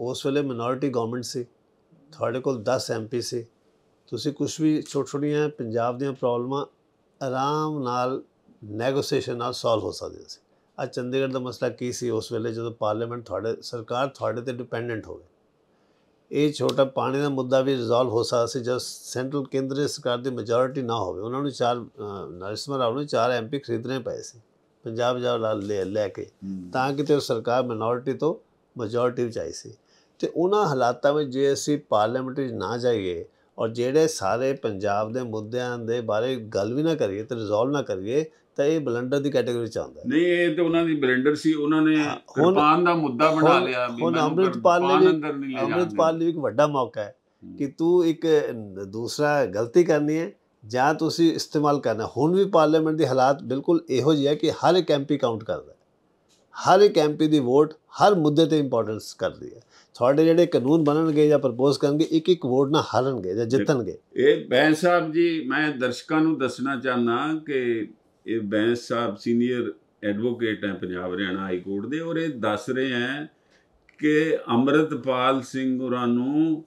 ਉਸ ਵੇਲੇ ਮਿਨੋਰਟੀ ਗਵਰਨਮੈਂਟ ਸੀ ਤੁਹਾਡੇ ਕੋਲ 10 ਐਮਪੀ ਸੀ ਤੁਸੀਂ ਕੁਝ ਵੀ ਛੋਟੀਆਂ ਪੰਜਾਬ ਦੀਆਂ ਪ੍ਰੋਬਲਮਾਂ ਆਰਾਮ ਨਾਲ ਨੈਗੋਸੀਏਸ਼ਨ ਨਾਲ ਸੋਲਵ ਹੋ ਸਕਦੀਆਂ ਸੀ ਆ ਚੰਡੀਗੜ੍ਹ ਦਾ ਮਸਲਾ ਕੀ ਸੀ ਉਸ ਵੇਲੇ ਜਦੋਂ ਪਾਰਲੀਮੈਂਟ ਤੁਹਾਡੇ ਸਰਕਾਰ ਤੁਹਾਡੇ ਤੇ ਡਿਪੈਂਡੈਂਟ ਹੋਵੇ ਇਹ ਛੋਟਾ ਪਾਣੀ ਦਾ ਮੁੱਦਾ ਵੀ ਰਿਜ਼ੋਲਵ ਹੋ ਸਕਦਾ ਸੀ ਜਦ ਸੈਂਟਰਲ ਕੇਂਦਰੀ ਸਰਕਾਰ ਦੀ ਮੈਜੋਰਿਟੀ ਨਾ ਹੋਵੇ ਉਹਨਾਂ ਨੂੰ ਚਾਰ ਨਰਿਸ਼ਮਾ ਆਉਣ ਨੂੰ ਚਾਰ ਐਮਪੀ ਖਰੀਦਣੇ ਪਏ ਸੀ ਪੰਜਾਬ ਜਾਵ ਲੈ ਲੈ ਕੇ ਤਾਂ ਕਿ ਤੇ ਸਰਕਾਰ ਮਿਨੋਰਟੀ ਤੋਂ ਮੈਜੋਰਟੀ ਵਿੱਚ ਆਈ ਸੀ ਤੇ ਉਹਨਾਂ ਹਾਲਾਤਾਂ ਵਿੱਚ ਜੇ ਅਸੀਂ ਪਾਰਲੀਮੈਂਟ ਵਿੱਚ ਨਾ ਜਾਈਏ ਔਰ ਜਿਹੜੇ ਸਾਰੇ ਪੰਜਾਬ ਦੇ ਮੁੱਦਿਆਂ ਦੇ ਬਾਰੇ ਗੱਲ ਵੀ ਨਾ ਕਰੀਏ ਤੇ ਰਿਜ਼ੋਲਵ ਨਾ ਕਰੀਏ ਤਾਂ ਇਹ ਬਲੰਡਰ ਦੀ ਕੈਟਾਗਰੀ ਚ ਆਉਂਦਾ ਨਹੀਂ ਇਹ ਤੇ ਉਹਨਾਂ ਦੀ ਬਲੰਡਰ ਸੀ ਉਹਨਾਂ ਨੇ ਕਿਰਪਾਨ ਦਾ ਮੁੱਦਾ ਬਣਾ ਲਿਆ ਹੁਣ ਅੰਮ੍ਰਿਤਪਾਲ ਨੇ ਅੰਮ੍ਰਿਤਪਾਲ ਨੇ ਇੱਕ ਵੱਡਾ ਮੌਕਾ ਹੈ ਕਿ ਤੂੰ ਇੱਕ ਦੂਸਰਾ ਗਲਤੀ ਕਰਨੀ ਹੈ ਜਾਂ ਤੁਸੀਂ ਇਸਤੇਮਾਲ ਕਰਨਾ ਹੁਣ ਵੀ ਪਾਰਲੀਮੈਂਟ ਦੇ ਹਾਲਾਤ ਬਿਲਕੁਲ ਇਹੋ ਜਿਹਾ ਹੈ ਕਿ ਹਰ ਇੱਕ ਐਮਪੀ ਕਾਊਂਟ ਕਰਦਾ ਹਰ ਇੱਕ ਐਮਪੀ ਦੀ ਵੋਟ ਹਰ ਮੁੱਦੇ ਤੇ ਇੰਪੋਰਟੈਂਸ ਕਰਦੀ ਹੈ ਤੁਹਾਡੇ ਜਿਹੜੇ ਕਾਨੂੰਨ ਬਣਨਗੇ ਜਾਂ ਪ੍ਰਪੋਜ਼ ਕਰਨਗੇ ਇੱਕ ਇੱਕ ਵੋਟ ਨਾਲ ਹਾਰਨਗੇ ਜਾਂ ਜਿੱਤਣਗੇ ਇਹ ਬੈਂ ਸਾਹਿਬ ਜੀ ਮੈਂ ਦਰਸ਼ਕਾਂ ਨੂੰ ਦੱਸਣਾ ਚਾਹਨਾ ਕਿ ਇਹ ਬੈਂਸ ਸਾਹਿਬ ਸੀਨੀਅਰ ਐਡਵੋਕੇਟ ਹੈ ਪੰਜਾਬ ਹਰਿਆਣਾ ਹਾਈ ਕੋਰਟ ਦੇ ਔਰ ਇਹ ਦੱਸ ਰਹੇ ਹੈ ਕਿ ਅਮਰਤਪਾਲ ਸਿੰਘ ਹੋਰਾਂ ਨੂੰ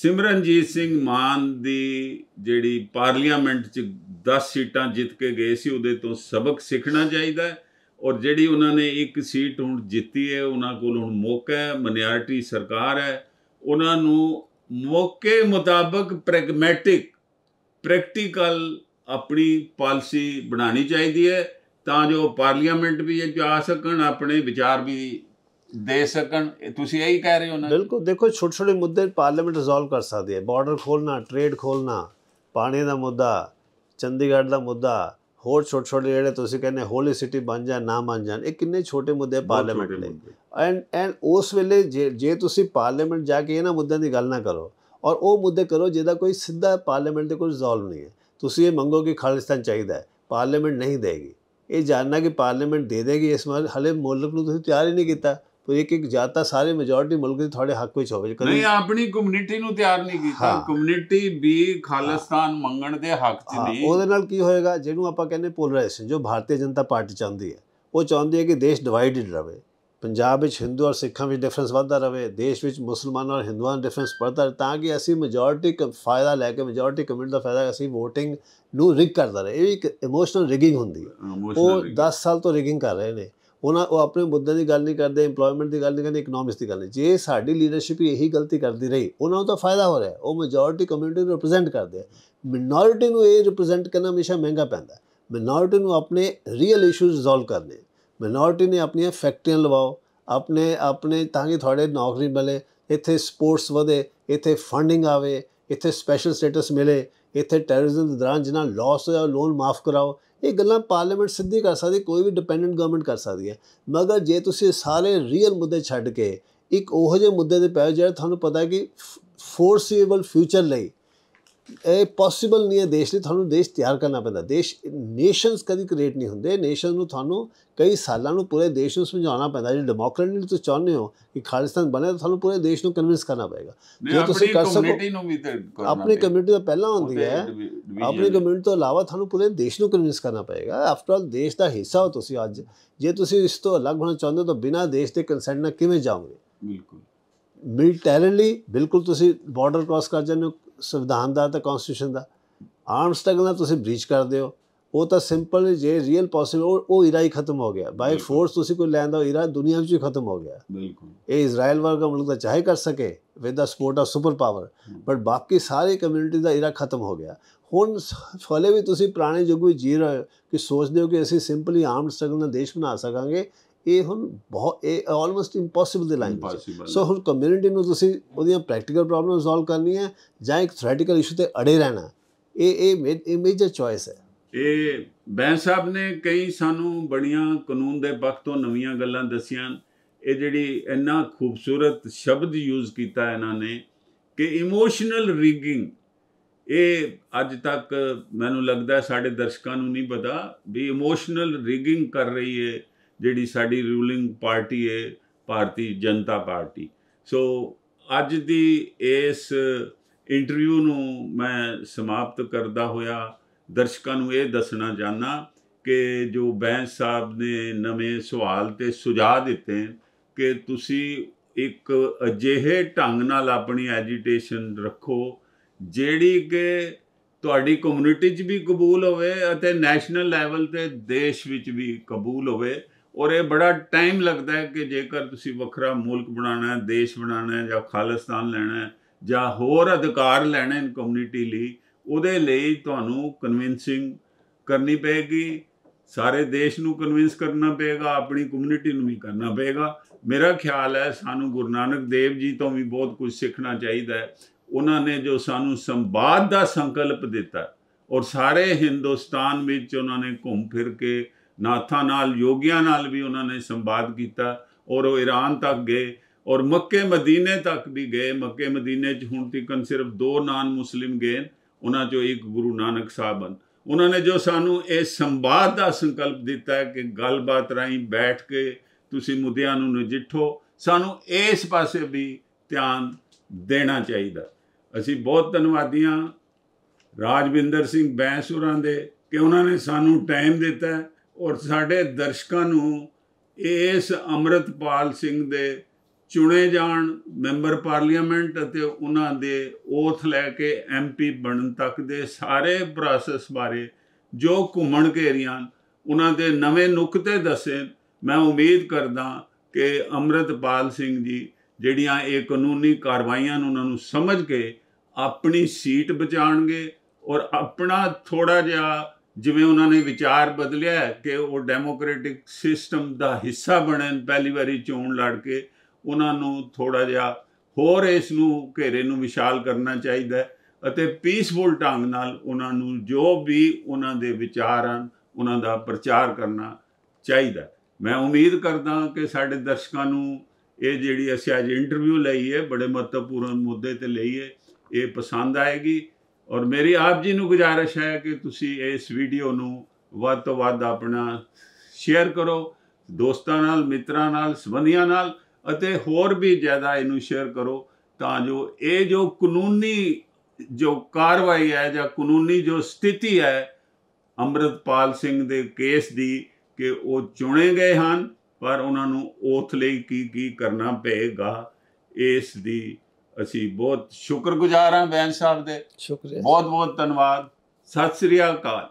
ਸਿਮਰਨਜੀਤ ਸਿੰਘ ਮਾਨ ਦੀ ਜਿਹੜੀ ਪਾਰਲੀਮੈਂਟ 'ਚ 10 ਸੀਟਾਂ ਜਿੱਤ ਕੇ ਗਏ ਸੀ ਉਹਦੇ ਤੋਂ ਸਬਕ ਸਿੱਖਣਾ ਚਾਹੀਦਾ ਔਰ ਜਿਹੜੀ ਉਹਨਾਂ ਨੇ ਇੱਕ ਸੀਟ ਹੁਣ ਜਿੱਤੀ ਹੈ ਉਹਨਾਂ ਕੋਲ ਹੁਣ ਮੌਕਾ ਹੈ ਮਨਿਆਰਟੀ ਸਰਕਾਰ ਹੈ ਉਹਨਾਂ ਨੂੰ ਮੌਕੇ ਮੁਤਾਬਕ ਪ੍ਰੈਗਮੈਟਿਕ ਪ੍ਰੈਕਟੀਕਲ ਆਪਣੀ ਪਾਲਿਸੀ ਬਣਾਣੀ ਚਾਹੀਦੀ ਹੈ ਤਾਂ ਜੋ ਪਾਰਲੀਮੈਂਟ ਵੀ ਇਹ ਜਾ ਸਕਣ ਆਪਣੇ ਵਿਚਾਰ ਵੀ ਦੇ ਸਕਣ ਤੁਸੀਂ ਇਹੀ ਕਹਿ ਰਹੇ ਹੋ ਨਾ ਬਿਲਕੁਲ ਦੇਖੋ ਛੋਟੇ ਛੋਟੇ ਮੁੱਦੇ ਪਾਰਲੀਮੈਂਟ ਰਿਜ਼ੋਲਵ ਕਰ ਸਕਦੀ ਹੈ ਬਾਰਡਰ ਖੋਲਣਾ ਟ੍ਰੇਡ ਖੋਲਣਾ ਪਾਣੀ ਦਾ ਮੁੱਦਾ ਚੰਡੀਗੜ੍ਹ ਦਾ ਮੁੱਦਾ ਹੋਰ ਛੋਟੇ ਛੋਟੇ ਜਿਹੜੇ ਤੁਸੀਂ ਕਹਿੰਦੇ ਹੋਲੀ ਸਿਟੀ ਬਣ ਜਾ ਨਾ ਬਣ ਜਾ ਇਹ ਕਿੰਨੇ ਛੋਟੇ ਮੁੱਦੇ ਪਾਰਲੀਮੈਂਟ ਲਈ ਐਂਡ ਐਂਡ ਉਸ ਵੇਲੇ ਜੇ ਤੁਸੀਂ ਪਾਰਲੀਮੈਂਟ ਜਾ ਕੇ ਇਹਨਾਂ ਮੁੱਦਿਆਂ ਦੀ ਗੱਲ ਨਾ ਕਰੋ ਔਰ ਉਹ ਮੁੱਦੇ ਕਰੋ ਜਿਹਦਾ ਕੋਈ ਸਿੱਧਾ ਪਾਰਲੀਮੈਂਟ ਦੇ ਕੋਲ ਰਿਜ਼ੋਲਵ ਨਹੀਂ ਹੈ ਤੁਸੀਂ ਇਹ ਮੰਗੋ ਕਿ ਖਾਲਿਸਤਾਨ ਚਾਹੀਦਾ ਹੈ ਪਾਰਲੀਮੈਂਟ ਨਹੀਂ ਦੇਗੀ ਇਹ ਜਾਣਨਾ ਕਿ ਪਾਰਲੀਮੈਂਟ ਦੇ ਦੇਗੀ ਇਸ ਵਾਰ ਹਲੇ ਮੁਲਕ ਨੂੰ ਤੁਸੀਂ ਤਿਆਰ ਹੀ ਨਹੀਂ ਕੀਤਾ ਪਰ ਇੱਕ ਇੱਕ ਜਾਤਾ ਸਾਰੇ ਮੈਜੋਰਟੀ ਮੁਲਕ ਦੇ ਤੁਹਾਡੇ ਹੱਕ ਵਿੱਚ ਹੋਵੇ ਨਹੀਂ ਆਪਣੀ ਕਮਿਊਨਿਟੀ ਨੂੰ ਤਿਆਰ ਨਹੀਂ ਕੀਤਾ ਕਮਿਊਨਿਟੀ ਵੀ ਖਾਲਿਸਤਾਨ ਮੰਗਣ ਦੇ ਹੱਕ 'ਚ ਨਹੀਂ ਉਹਦੇ ਨਾਲ ਕੀ ਹੋਏਗਾ ਜਿਹਨੂੰ ਆਪਾਂ ਕਹਿੰਦੇ ਪੋਲਰਾਈਜ਼ੇਸ਼ਨ ਜੋ ਭਾਰਤੀ ਜਨਤਾ ਪਾਰਟੀ ਚਾਹੁੰਦੀ ਹੈ ਉਹ ਚਾਹੁੰਦੀ ਹੈ ਕਿ ਦੇਸ਼ ਡਿਵਾਈਡਡ ਰਹੇ ਪੰਜਾਬ ਵਿੱਚ ਹਿੰਦੂ ਔਰ ਸਿੱਖਾਂ ਵਿੱਚ ਡਿਫਰੈਂਸ ਵੱਧਦਾ ਰਹੇ ਦੇਸ਼ ਵਿੱਚ ਮੁਸਲਮਾਨਾਂ ਔਰ ਹਿੰਦੂਆਂ ਡਿਫਰੈਂਸ ਵੱਧਦਾ ਰਹੇ ਤਾਂ ਕਿ ਅਸੀਂ ਮੈਜੋਰਿਟੀ ਫਾਇਦਾ ਲੈ ਕੇ ਮੈਜੋਰਿਟੀ ਕਮਿਊਨਿਟੀ ਦਾ ਫਾਇਦਾ ਅਸੀਂ ਵੋਟਿੰਗ ਨੂੰ ਰਿਗ ਕਰਦਾ ਰਹੇ ਇਹ ਇੱਕ ਇਮੋਸ਼ਨਲ ਰਿਗਿੰਗ ਹੁੰਦੀ ਹੈ ਉਹ 10 ਸਾਲ ਤੋਂ ਰਿਗਿੰਗ ਕਰ ਰਹੇ ਨੇ ਉਹਨਾਂ ਉਹ ਆਪਣੇ ਮੁੱਦਿਆਂ ਦੀ ਗੱਲ ਨਹੀਂ ਕਰਦੇ ਏਮਪਲੋਇਮੈਂਟ ਦੀ ਗੱਲ ਨਹੀਂ ਕਰਦੇ ਇਕਨੋਮਿਕਸ ਦੀ ਗੱਲ ਨਹੀਂ ਜੇ ਸਾਡੀ ਲੀਡਰਸ਼ਿਪ ਹੀ ਇਹੀ ਗਲਤੀ ਕਰਦੀ ਰਹੀ ਉਹਨਾਂ ਨੂੰ ਤਾਂ ਫਾਇਦਾ ਹੋ ਰਿਹਾ ਉਹ ਮੈਜੋਰਿਟੀ ਕਮਿਊਨਿਟੀ ਨੂੰ ਰਿਪਰੈਜ਼ੈਂਟ ਕਰਦੇ ਆ ਮਿਨੋਰਿਟੀ ਨੂੰ ਇਹ ਰਿਪਰੈਜ਼ੈਂਟ ਕਰਨਾ ਹਮੇਸ਼ਾ ਮਹਿੰਗਾ ਪੈਂਦਾ ਮਿਨੋਰਿਟੀ ਨੂੰ ਆਪਣੇ ਰੀਅਲ ਇਸ਼ੂਜ਼ ਰਿਜ਼ੋਲਵ ਕਰਨੇ ਮਿਨੋਰਟੀ ਨੇ ਆਪਣੀਆਂ ਫੈਕਟਰੀਆਂ ਲਵਾਓ ਆਪਣੇ ਆਪਣੇ ਤਾਂ ਕਿ ਤੁਹਾਡੇ ਨੌਕਰੀ ਮਿਲੇ ਇੱਥੇ ਸਪੋਰਟਸ ਵਧੇ ਇੱਥੇ ਫੰਡਿੰਗ ਆਵੇ ਇੱਥੇ ਸਪੈਸ਼ਲ ਸਟੇਟਸ ਮਿਲੇ ਇੱਥੇ ਟੈਰਰਿਜ਼ਮ ਦੇ ਦੌਰਾਨ ਜਿਨ੍ਹਾਂ ਲਾਸ ਹੋਇਆ ਲੋਨ ਮਾਫ ਕਰਾਓ ਇਹ ਗੱਲਾਂ ਪਾਰਲੀਮੈਂਟ ਸਿੱਧੀ ਕਰ ਸਕਦੀ ਕੋਈ ਵੀ ਡਿਪੈਂਡੈਂਟ ਗਵਰਨਮੈਂਟ ਕਰ ਸਕਦੀ ਹੈ ਮਗਰ ਜੇ ਤੁਸੀਂ ਸਾਰੇ ਰੀਅਲ ਮੁੱਦੇ ਛੱਡ ਕੇ ਇੱਕ ਉਹੋ ਜਿਹੇ ਮੁੱਦੇ ਤੇ ਪੈ ਜਿਹੜਾ ਤੁਹਾਨੂੰ ਪਤਾ ਕਿ ਫੋਰਸੀਏਬਲ ਫਿਊਚਰ ਲਈ ਇਹ ਪੋਸੀਬਲ ਨਹੀਂ ਹੈ ਦੇਸ਼ ਲਈ ਤੁਹਾਨੂੰ ਦੇਸ਼ ਤਿਆਰ ਕਰਨਾ ਪੈਂਦਾ ਦੇਸ਼ ਨੇਸ਼ਨਸ ਕਦੀ ਕ੍ਰੀਏਟ ਨਹੀਂ ਹੁੰਦੇ ਨੇਸ਼ਨ ਨੂੰ ਤੁਹਾਨੂੰ ਕਈ ਸਾਲਾਂ ਨੂੰ ਪੂਰੇ ਦੇਸ਼ ਨੂੰ ਸਮਝਾਉਣਾ ਪੈਂਦਾ ਜੇ ਡੈਮੋਕ੍ਰੇਸੀ ਨੂੰ ਤੁਸੀਂ ਚਾਹੁੰਦੇ ਹੋ ਕਿ ਖਾਲਿਸਤਾਨ ਬਣੇ ਤਾਂ ਤੁਹਾਨੂੰ ਪੂਰੇ ਦੇਸ਼ ਨੂੰ ਕਨਵਿੰਸ ਕਰਨਾ ਪਏਗਾ ਜੇ ਤੁਸੀਂ ਕਰ ਸਕੋ ਆਪਣੀ ਕਮਿਊਨਿਟੀ ਤਾਂ ਪਹਿਲਾਂ ਹੁੰਦੀ ਹੈ ਆਪਣੀ ਕਮਿਊਨਿਟੀ ਤੋਂ ਇਲਾਵਾ ਤੁਹਾਨੂੰ ਪੂਰੇ ਦੇਸ਼ ਨੂੰ ਕਨਵਿੰਸ ਕਰਨਾ ਪਏਗਾ ਆਫਟਰ ਆਲ ਦੇਸ਼ ਦਾ ਹਿੱਸਾ ਹੋ ਤੁਸੀਂ ਅੱਜ ਜੇ ਤੁਸੀਂ ਇਸ ਤੋਂ ਅਲੱਗ ਹੋਣਾ ਚਾਹੁੰਦੇ ਹੋ ਤਾਂ ਬਿਨਾਂ ਦੇਸ਼ ਦੇ ਕੰਸੈਂਟ ਨਾਲ ਕਿਵੇਂ ਜਾਓਗੇ ਬਿਲਕੁਲ ਮਿਲਟੈਰੀਲੀ ਬਿਲਕੁਲ ਤੁਸੀਂ ਬਾਰਡਰ ਕ੍ਰਾਸ ਕਰ ਜਾਂਦੇ ਹੋ ਸੰਵਿਧਾਨ ਦਾ ਤੇ ਕਨਸਟੀਟਿਊਸ਼ਨ ਦਾ ਆਰਮ ਸਟਰਗਲ ਨਾਲ ਤੁਸੀਂ ਬ੍ਰੀਚ ਕਰਦੇ ਹੋ ਉਹ ਤਾਂ ਸਿੰਪਲ ਜੇ ਰੀਅਲ ਪੋਸਿਬਲ ਉਹ ਇਰਾ ਹੀ ਖਤਮ ਹੋ ਗਿਆ ਬਾਈ ਫੋਰਸ ਤੁਸੀਂ ਕੋਈ ਲੈਂਦਾ ਹੋ ਇਰਾ ਦੁਨੀਆ ਵਿੱਚ ਹੀ ਖਤਮ ਹੋ ਗਿਆ ਬਿਲਕੁਲ ਇਹ ਇਜ਼ਰਾਈਲ ਵਰਗਾ ਮੁਲਕ ਤਾਂ ਚਾਹੇ ਕਰ ਸਕੇ with the support of super power but ਬਾਕੀ ਸਾਰੇ ਕਮਿਊਨਿਟੀ ਦਾ ਇਰਾ ਖਤਮ ਹੋ ਗਿਆ ਹੁਣ ਫਲੇ ਵੀ ਤੁਸੀਂ ਪੁਰਾਣੇ ਜੁਗ ਵਿੱਚ ਜੀ ਰਹੇ ਕਿ ਸੋਚਦੇ ਹੋ ਕਿ ਅਸੀਂ ਸਿੰਪਲੀ ਆਰਮ ਸਟਰਗਲ ਨਾਲ ਦੇਸ਼ ਬਣਾ ਸਕਾਂਗੇ ਇਹ ਹੁਣ ਬਹੁਤ ਇਹ ਆਲਮੋਸਟ ਇੰਪੋਸੀਬਲ ਦੀ ਲਾਈਨ ਹੈ ਸੋ ਹੁਣ ਕਮਿਊਨਿਟੀ ਨੂੰ ਤੁਸੀਂ ਉਹਦੀਆਂ ਪ੍ਰੈਕਟੀਕਲ ਪ੍ਰੋਬਲਮ ਸੋਲਵ ਕਰਨੀ ਹੈ ਜਾਂ ਇੱਕ ਥਿਓਰੀਟੀਕਲ ਇਸ਼ੂ ਤੇ ਅੜੇ ਰਹਿਣਾ ਇਹ ਇਹ ਮੇਜਰ ਚੁਆਇਸ ਹੈ ਇਹ ਬੈਂਸ ਸਾਹਿਬ ਨੇ ਕਈ ਸਾਨੂੰ ਬੜੀਆਂ ਕਾਨੂੰਨ ਦੇ ਪੱਖ ਤੋਂ ਨਵੀਆਂ ਗੱਲਾਂ ਦੱਸੀਆਂ ਇਹ ਜਿਹੜੀ ਇੰਨਾ ਖੂਬਸੂਰਤ ਸ਼ਬਦ ਯੂਜ਼ ਕੀਤਾ ਇਹਨਾਂ ਨੇ ਕਿ ਇਮੋਸ਼ਨਲ ਰਿਗਿੰਗ ਇਹ ਅੱਜ ਤੱਕ ਮੈਨੂੰ ਲੱਗਦਾ ਸਾਡੇ ਦਰਸ਼ਕਾਂ ਨੂੰ ਨਹੀਂ ਪਤਾ ਵੀ ਇਮੋਸ਼ਨਲ ਰਿਗਿੰਗ ਕਰ ਰਹੀ ਹੈ ਜਿਹੜੀ ਸਾਡੀ ਰੂਲਿੰਗ ਪਾਰਟੀ ਹੈ ਭਾਰਤੀ ਜਨਤਾ ਪਾਰਟੀ ਸੋ ਅੱਜ ਦੀ ਇਸ ਇੰਟਰਵਿਊ ਨੂੰ ਮੈਂ ਸਮਾਪਤ ਕਰਦਾ ਹੋਇਆ ਦਰਸ਼ਕਾਂ ਨੂੰ ਇਹ ਦੱਸਣਾ ਚਾਹਨਾ ਕਿ ਜੋ ਬੈਂਸ ਸਾਹਿਬ ਨੇ ਨਵੇਂ ਸਵਾਲ ਤੇ ਸੁਝਾਅ ਦਿੱਤੇ ਕਿ ਤੁਸੀਂ ਇੱਕ ਅਜਿਹੇ ਢੰਗ ਨਾਲ ਆਪਣੀ ਐਜੀਟੇਸ਼ਨ ਰੱਖੋ ਜਿਹੜੀ ਕਿ ਤੁਹਾਡੀ ਕਮਿਊਨਿਟੀ 'ਚ ਵੀ ਕਬੂਲ ਹੋਵੇ ਅਤੇ ਨੈਸ਼ਨਲ ਲੈਵਲ ਤੇ ਦੇਸ਼ ਵਿੱਚ ਵੀ ਕਬੂਲ ਹੋਵੇ ਔਰ ਇਹ ਬੜਾ ਟਾਈਮ ਲੱਗਦਾ ਹੈ ਕਿ ਜੇਕਰ ਤੁਸੀਂ ਵੱਖਰਾ ਮੁਲਕ ਬਣਾਉਣਾ ਹੈ ਦੇਸ਼ ਬਣਾਉਣਾ ਹੈ ਜਾਂ ਖਾਲਿਸਤਾਨ ਲੈਣਾ ਹੈ ਜਾਂ ਹੋਰ ਅਧਿਕਾਰ ਲੈਣਾ ਇਨ ਕਮਿਊਨਿਟੀ ਲਈ ਉਹਦੇ ਲਈ ਤੁਹਾਨੂੰ ਕਨਵਿੰਸਿੰਗ ਕਰਨੀ ਪਏਗੀ ਸਾਰੇ ਦੇਸ਼ ਨੂੰ ਕਨਵਿੰਸ ਕਰਨਾ ਪਏਗਾ ਆਪਣੀ ਕਮਿਊਨਿਟੀ ਨੂੰ ਵੀ ਕਰਨਾ ਪਏਗਾ ਮੇਰਾ ਖਿਆਲ ਹੈ ਸਾਨੂੰ ਗੁਰੂ ਨਾਨਕ ਦੇਵ ਜੀ ਤੋਂ ਵੀ ਬਹੁਤ ਕੁਝ ਸਿੱਖਣਾ ਚਾਹੀਦਾ ਹੈ ਉਹਨਾਂ ਨੇ ਜੋ ਸਾਨੂੰ ਸੰਵਾਦ ਦਾ ਸੰਕਲਪ ਦਿੱਤਾ ਔਰ ਸਾਰੇ ਹਿੰਦੁਸਤਾਨ ਵਿੱਚ ਉਹਨਾਂ ਨੇ ਘੁੰਮ ਫਿਰ ਕੇ ਨਾਥਾਂ ਨਾਲ ਯੋਗੀਆਂ ਨਾਲ ਵੀ ਉਹਨਾਂ ਨੇ ਸੰਵਾਦ ਕੀਤਾ ਔਰ ਉਹ ਈਰਾਨ ਤੱਕ ਗਏ ਔਰ ਮੱਕੇ ਮਦੀਨੇ ਤੱਕ ਵੀ ਗਏ ਮੱਕੇ ਮਦੀਨੇ 'ਚ ਹੁਣ ਤੀਕਨ ਸਿਰਫ ਦੋ ਨਾਨ ਮੁਸਲਿਮ ਗਏ ਉਹਨਾਂ 'ਚੋਂ ਇੱਕ ਗੁਰੂ ਨਾਨਕ ਸਾਹਿਬ ਹਨ ਉਹਨਾਂ ਨੇ ਜੋ ਸਾਨੂੰ ਇਹ ਸੰਵਾਦ ਦਾ ਸੰਕਲਪ ਦਿੱਤਾ ਹੈ ਕਿ ਗੱਲਬਾਤ ਰਾਹੀਂ ਬੈਠ ਕੇ ਤੁਸੀਂ ਮੁੱਦਿਆਂ ਨੂੰ ਨਜਿੱਠੋ ਸਾਨੂੰ ਇਸ ਪਾਸੇ ਵੀ ਧਿਆਨ ਦੇਣਾ ਚਾਹੀਦਾ ਅਸੀਂ ਬਹੁਤ ਧੰਨਵਾਦੀਆਂ ਰਾਜਵਿੰਦਰ ਸਿੰਘ ਬੈਂਸੁਰਾਂ ਦੇ ਕਿ ਉਹਨਾਂ ਨੇ ਸਾਨੂੰ ਟਾਈਮ ਦਿੱਤਾ ਔਰ ਸਾਡੇ ਦਰਸ਼ਕਾਂ ਨੂੰ ਇਸ ਅਮਰਤਪਾਲ ਸਿੰਘ ਦੇ ਚੁਣੇ ਜਾਣ ਮੈਂਬਰ ਪਾਰਲੀਮੈਂਟ ਅਤੇ ਉਹਨਾਂ ਦੇ ਓਥ ਲੈ ਕੇ ਐਮਪੀ ਬਣਨ ਤੱਕ ਦੇ ਸਾਰੇ ਪ੍ਰੋਸੈਸ ਬਾਰੇ ਜੋ ਘੁੰਮਣ ਘੇਰੀਆਂ ਉਹਨਾਂ ਦੇ ਨਵੇਂ ਨੁਕਤੇ ਦੱਸੇ ਮੈਂ ਉਮੀਦ ਕਰਦਾ ਕਿ ਅਮਰਤਪਾਲ ਸਿੰਘ ਜੀ ਜਿਹੜੀਆਂ ਇਹ ਕਾਨੂੰਨੀ ਕਾਰਵਾਈਆਂ ਨੂੰ ਉਹਨਾਂ ਨੂੰ ਸਮਝ ਕੇ ਆਪਣੀ ਸੀਟ ਬਚਾਣਗੇ ਔਰ ਆਪਣਾ ਥੋੜਾ ਜਿਹਾ ਜਿਵੇਂ ਉਹਨਾਂ ਨੇ ਵਿਚਾਰ ਬਦਲਿਆ ਕਿ ਉਹ ਡੈਮੋਕ੍ਰੈਟਿਕ ਸਿਸਟਮ ਦਾ ਹਿੱਸਾ ਬਣਨ ਪਹਿਲੀ ਵਾਰੀ ਚੋਣ ਲੜ ਕੇ ਉਹਨਾਂ ਨੂੰ ਥੋੜਾ ਜਿਹਾ ਹੋਰ ਇਸ ਨੂੰ ਘੇਰੇ ਨੂੰ ਵਿਸ਼ਾਲ ਕਰਨਾ ਚਾਹੀਦਾ ਹੈ ਅਤੇ ਪੀਸਫੁਲ ਢੰਗ ਨਾਲ ਉਹਨਾਂ ਨੂੰ ਜੋ ਵੀ ਉਹਨਾਂ ਦੇ ਵਿਚਾਰ ਹਨ ਉਹਨਾਂ ਦਾ ਪ੍ਰਚਾਰ ਕਰਨਾ ਚਾਹੀਦਾ ਮੈਂ ਉਮੀਦ ਕਰਦਾ ਕਿ ਸਾਡੇ ਦਰਸ਼ਕਾਂ ਨੂੰ ਇਹ ਜਿਹੜੀ ਅਸੀਂ ਅੱਜ ਇੰਟਰਵਿਊ ਲਈ ਹੈ ਬੜੇ ਮਹੱਤਵਪੂਰਨ ਮੁੱਦੇ ਤੇ ਲਈ ਹੈ ਇਹ ਪਸੰਦ ਆਏਗੀ ਔਰ ਮੇਰੀ ਆਪ ਜੀ ਨੂੰ ਗੁਜ਼ਾਰਿਸ਼ ਹੈ ਕਿ ਤੁਸੀਂ ਇਸ ਵੀਡੀਓ ਨੂੰ ਵੱਧ ਤੋਂ ਵੱਧ ਆਪਣਾ ਸ਼ੇਅਰ ਕਰੋ ਦੋਸਤਾਂ ਨਾਲ ਮਿੱਤਰਾਂ ਨਾਲ ਸਬੰਧੀਆਂ ਨਾਲ ਅਤੇ ਹੋਰ ਵੀ ਜ਼ਿਆਦਾ ਇਹਨੂੰ ਸ਼ੇਅਰ ਕਰੋ ਤਾਂ ਜੋ ਇਹ ਜੋ ਕਾਨੂੰਨੀ ਜੋ ਕਾਰਵਾਈ ਹੈ ਜਾਂ ਕਾਨੂੰਨੀ ਜੋ ਸਥਿਤੀ ਹੈ ਅਮਰਤਪਾਲ ਸਿੰਘ ਦੇ ਕੇਸ ਦੀ ਕਿ ਉਹ ਚੁਣੇ ਗਏ ਹਨ ਪਰ ਉਹਨਾਂ ਨੂੰ ਉਥਲੇ ਲਈ ਕੀ ਕੀ ਕਰਨਾ ਪਏਗਾ ਇਸ ਦੀ ਅਸੀਂ ਬਹੁਤ ਸ਼ੁਕਰਗੁਜ਼ਾਰ ਹਾਂ ਬੈਂਸ ਸਾਹਿਬ ਦੇ ਸ਼ੁਕਰੀਆ ਬਹੁਤ ਬਹੁਤ ਧੰਨਵਾਦ ਸਤਿ ਸ੍ਰੀ ਅਕਾਲ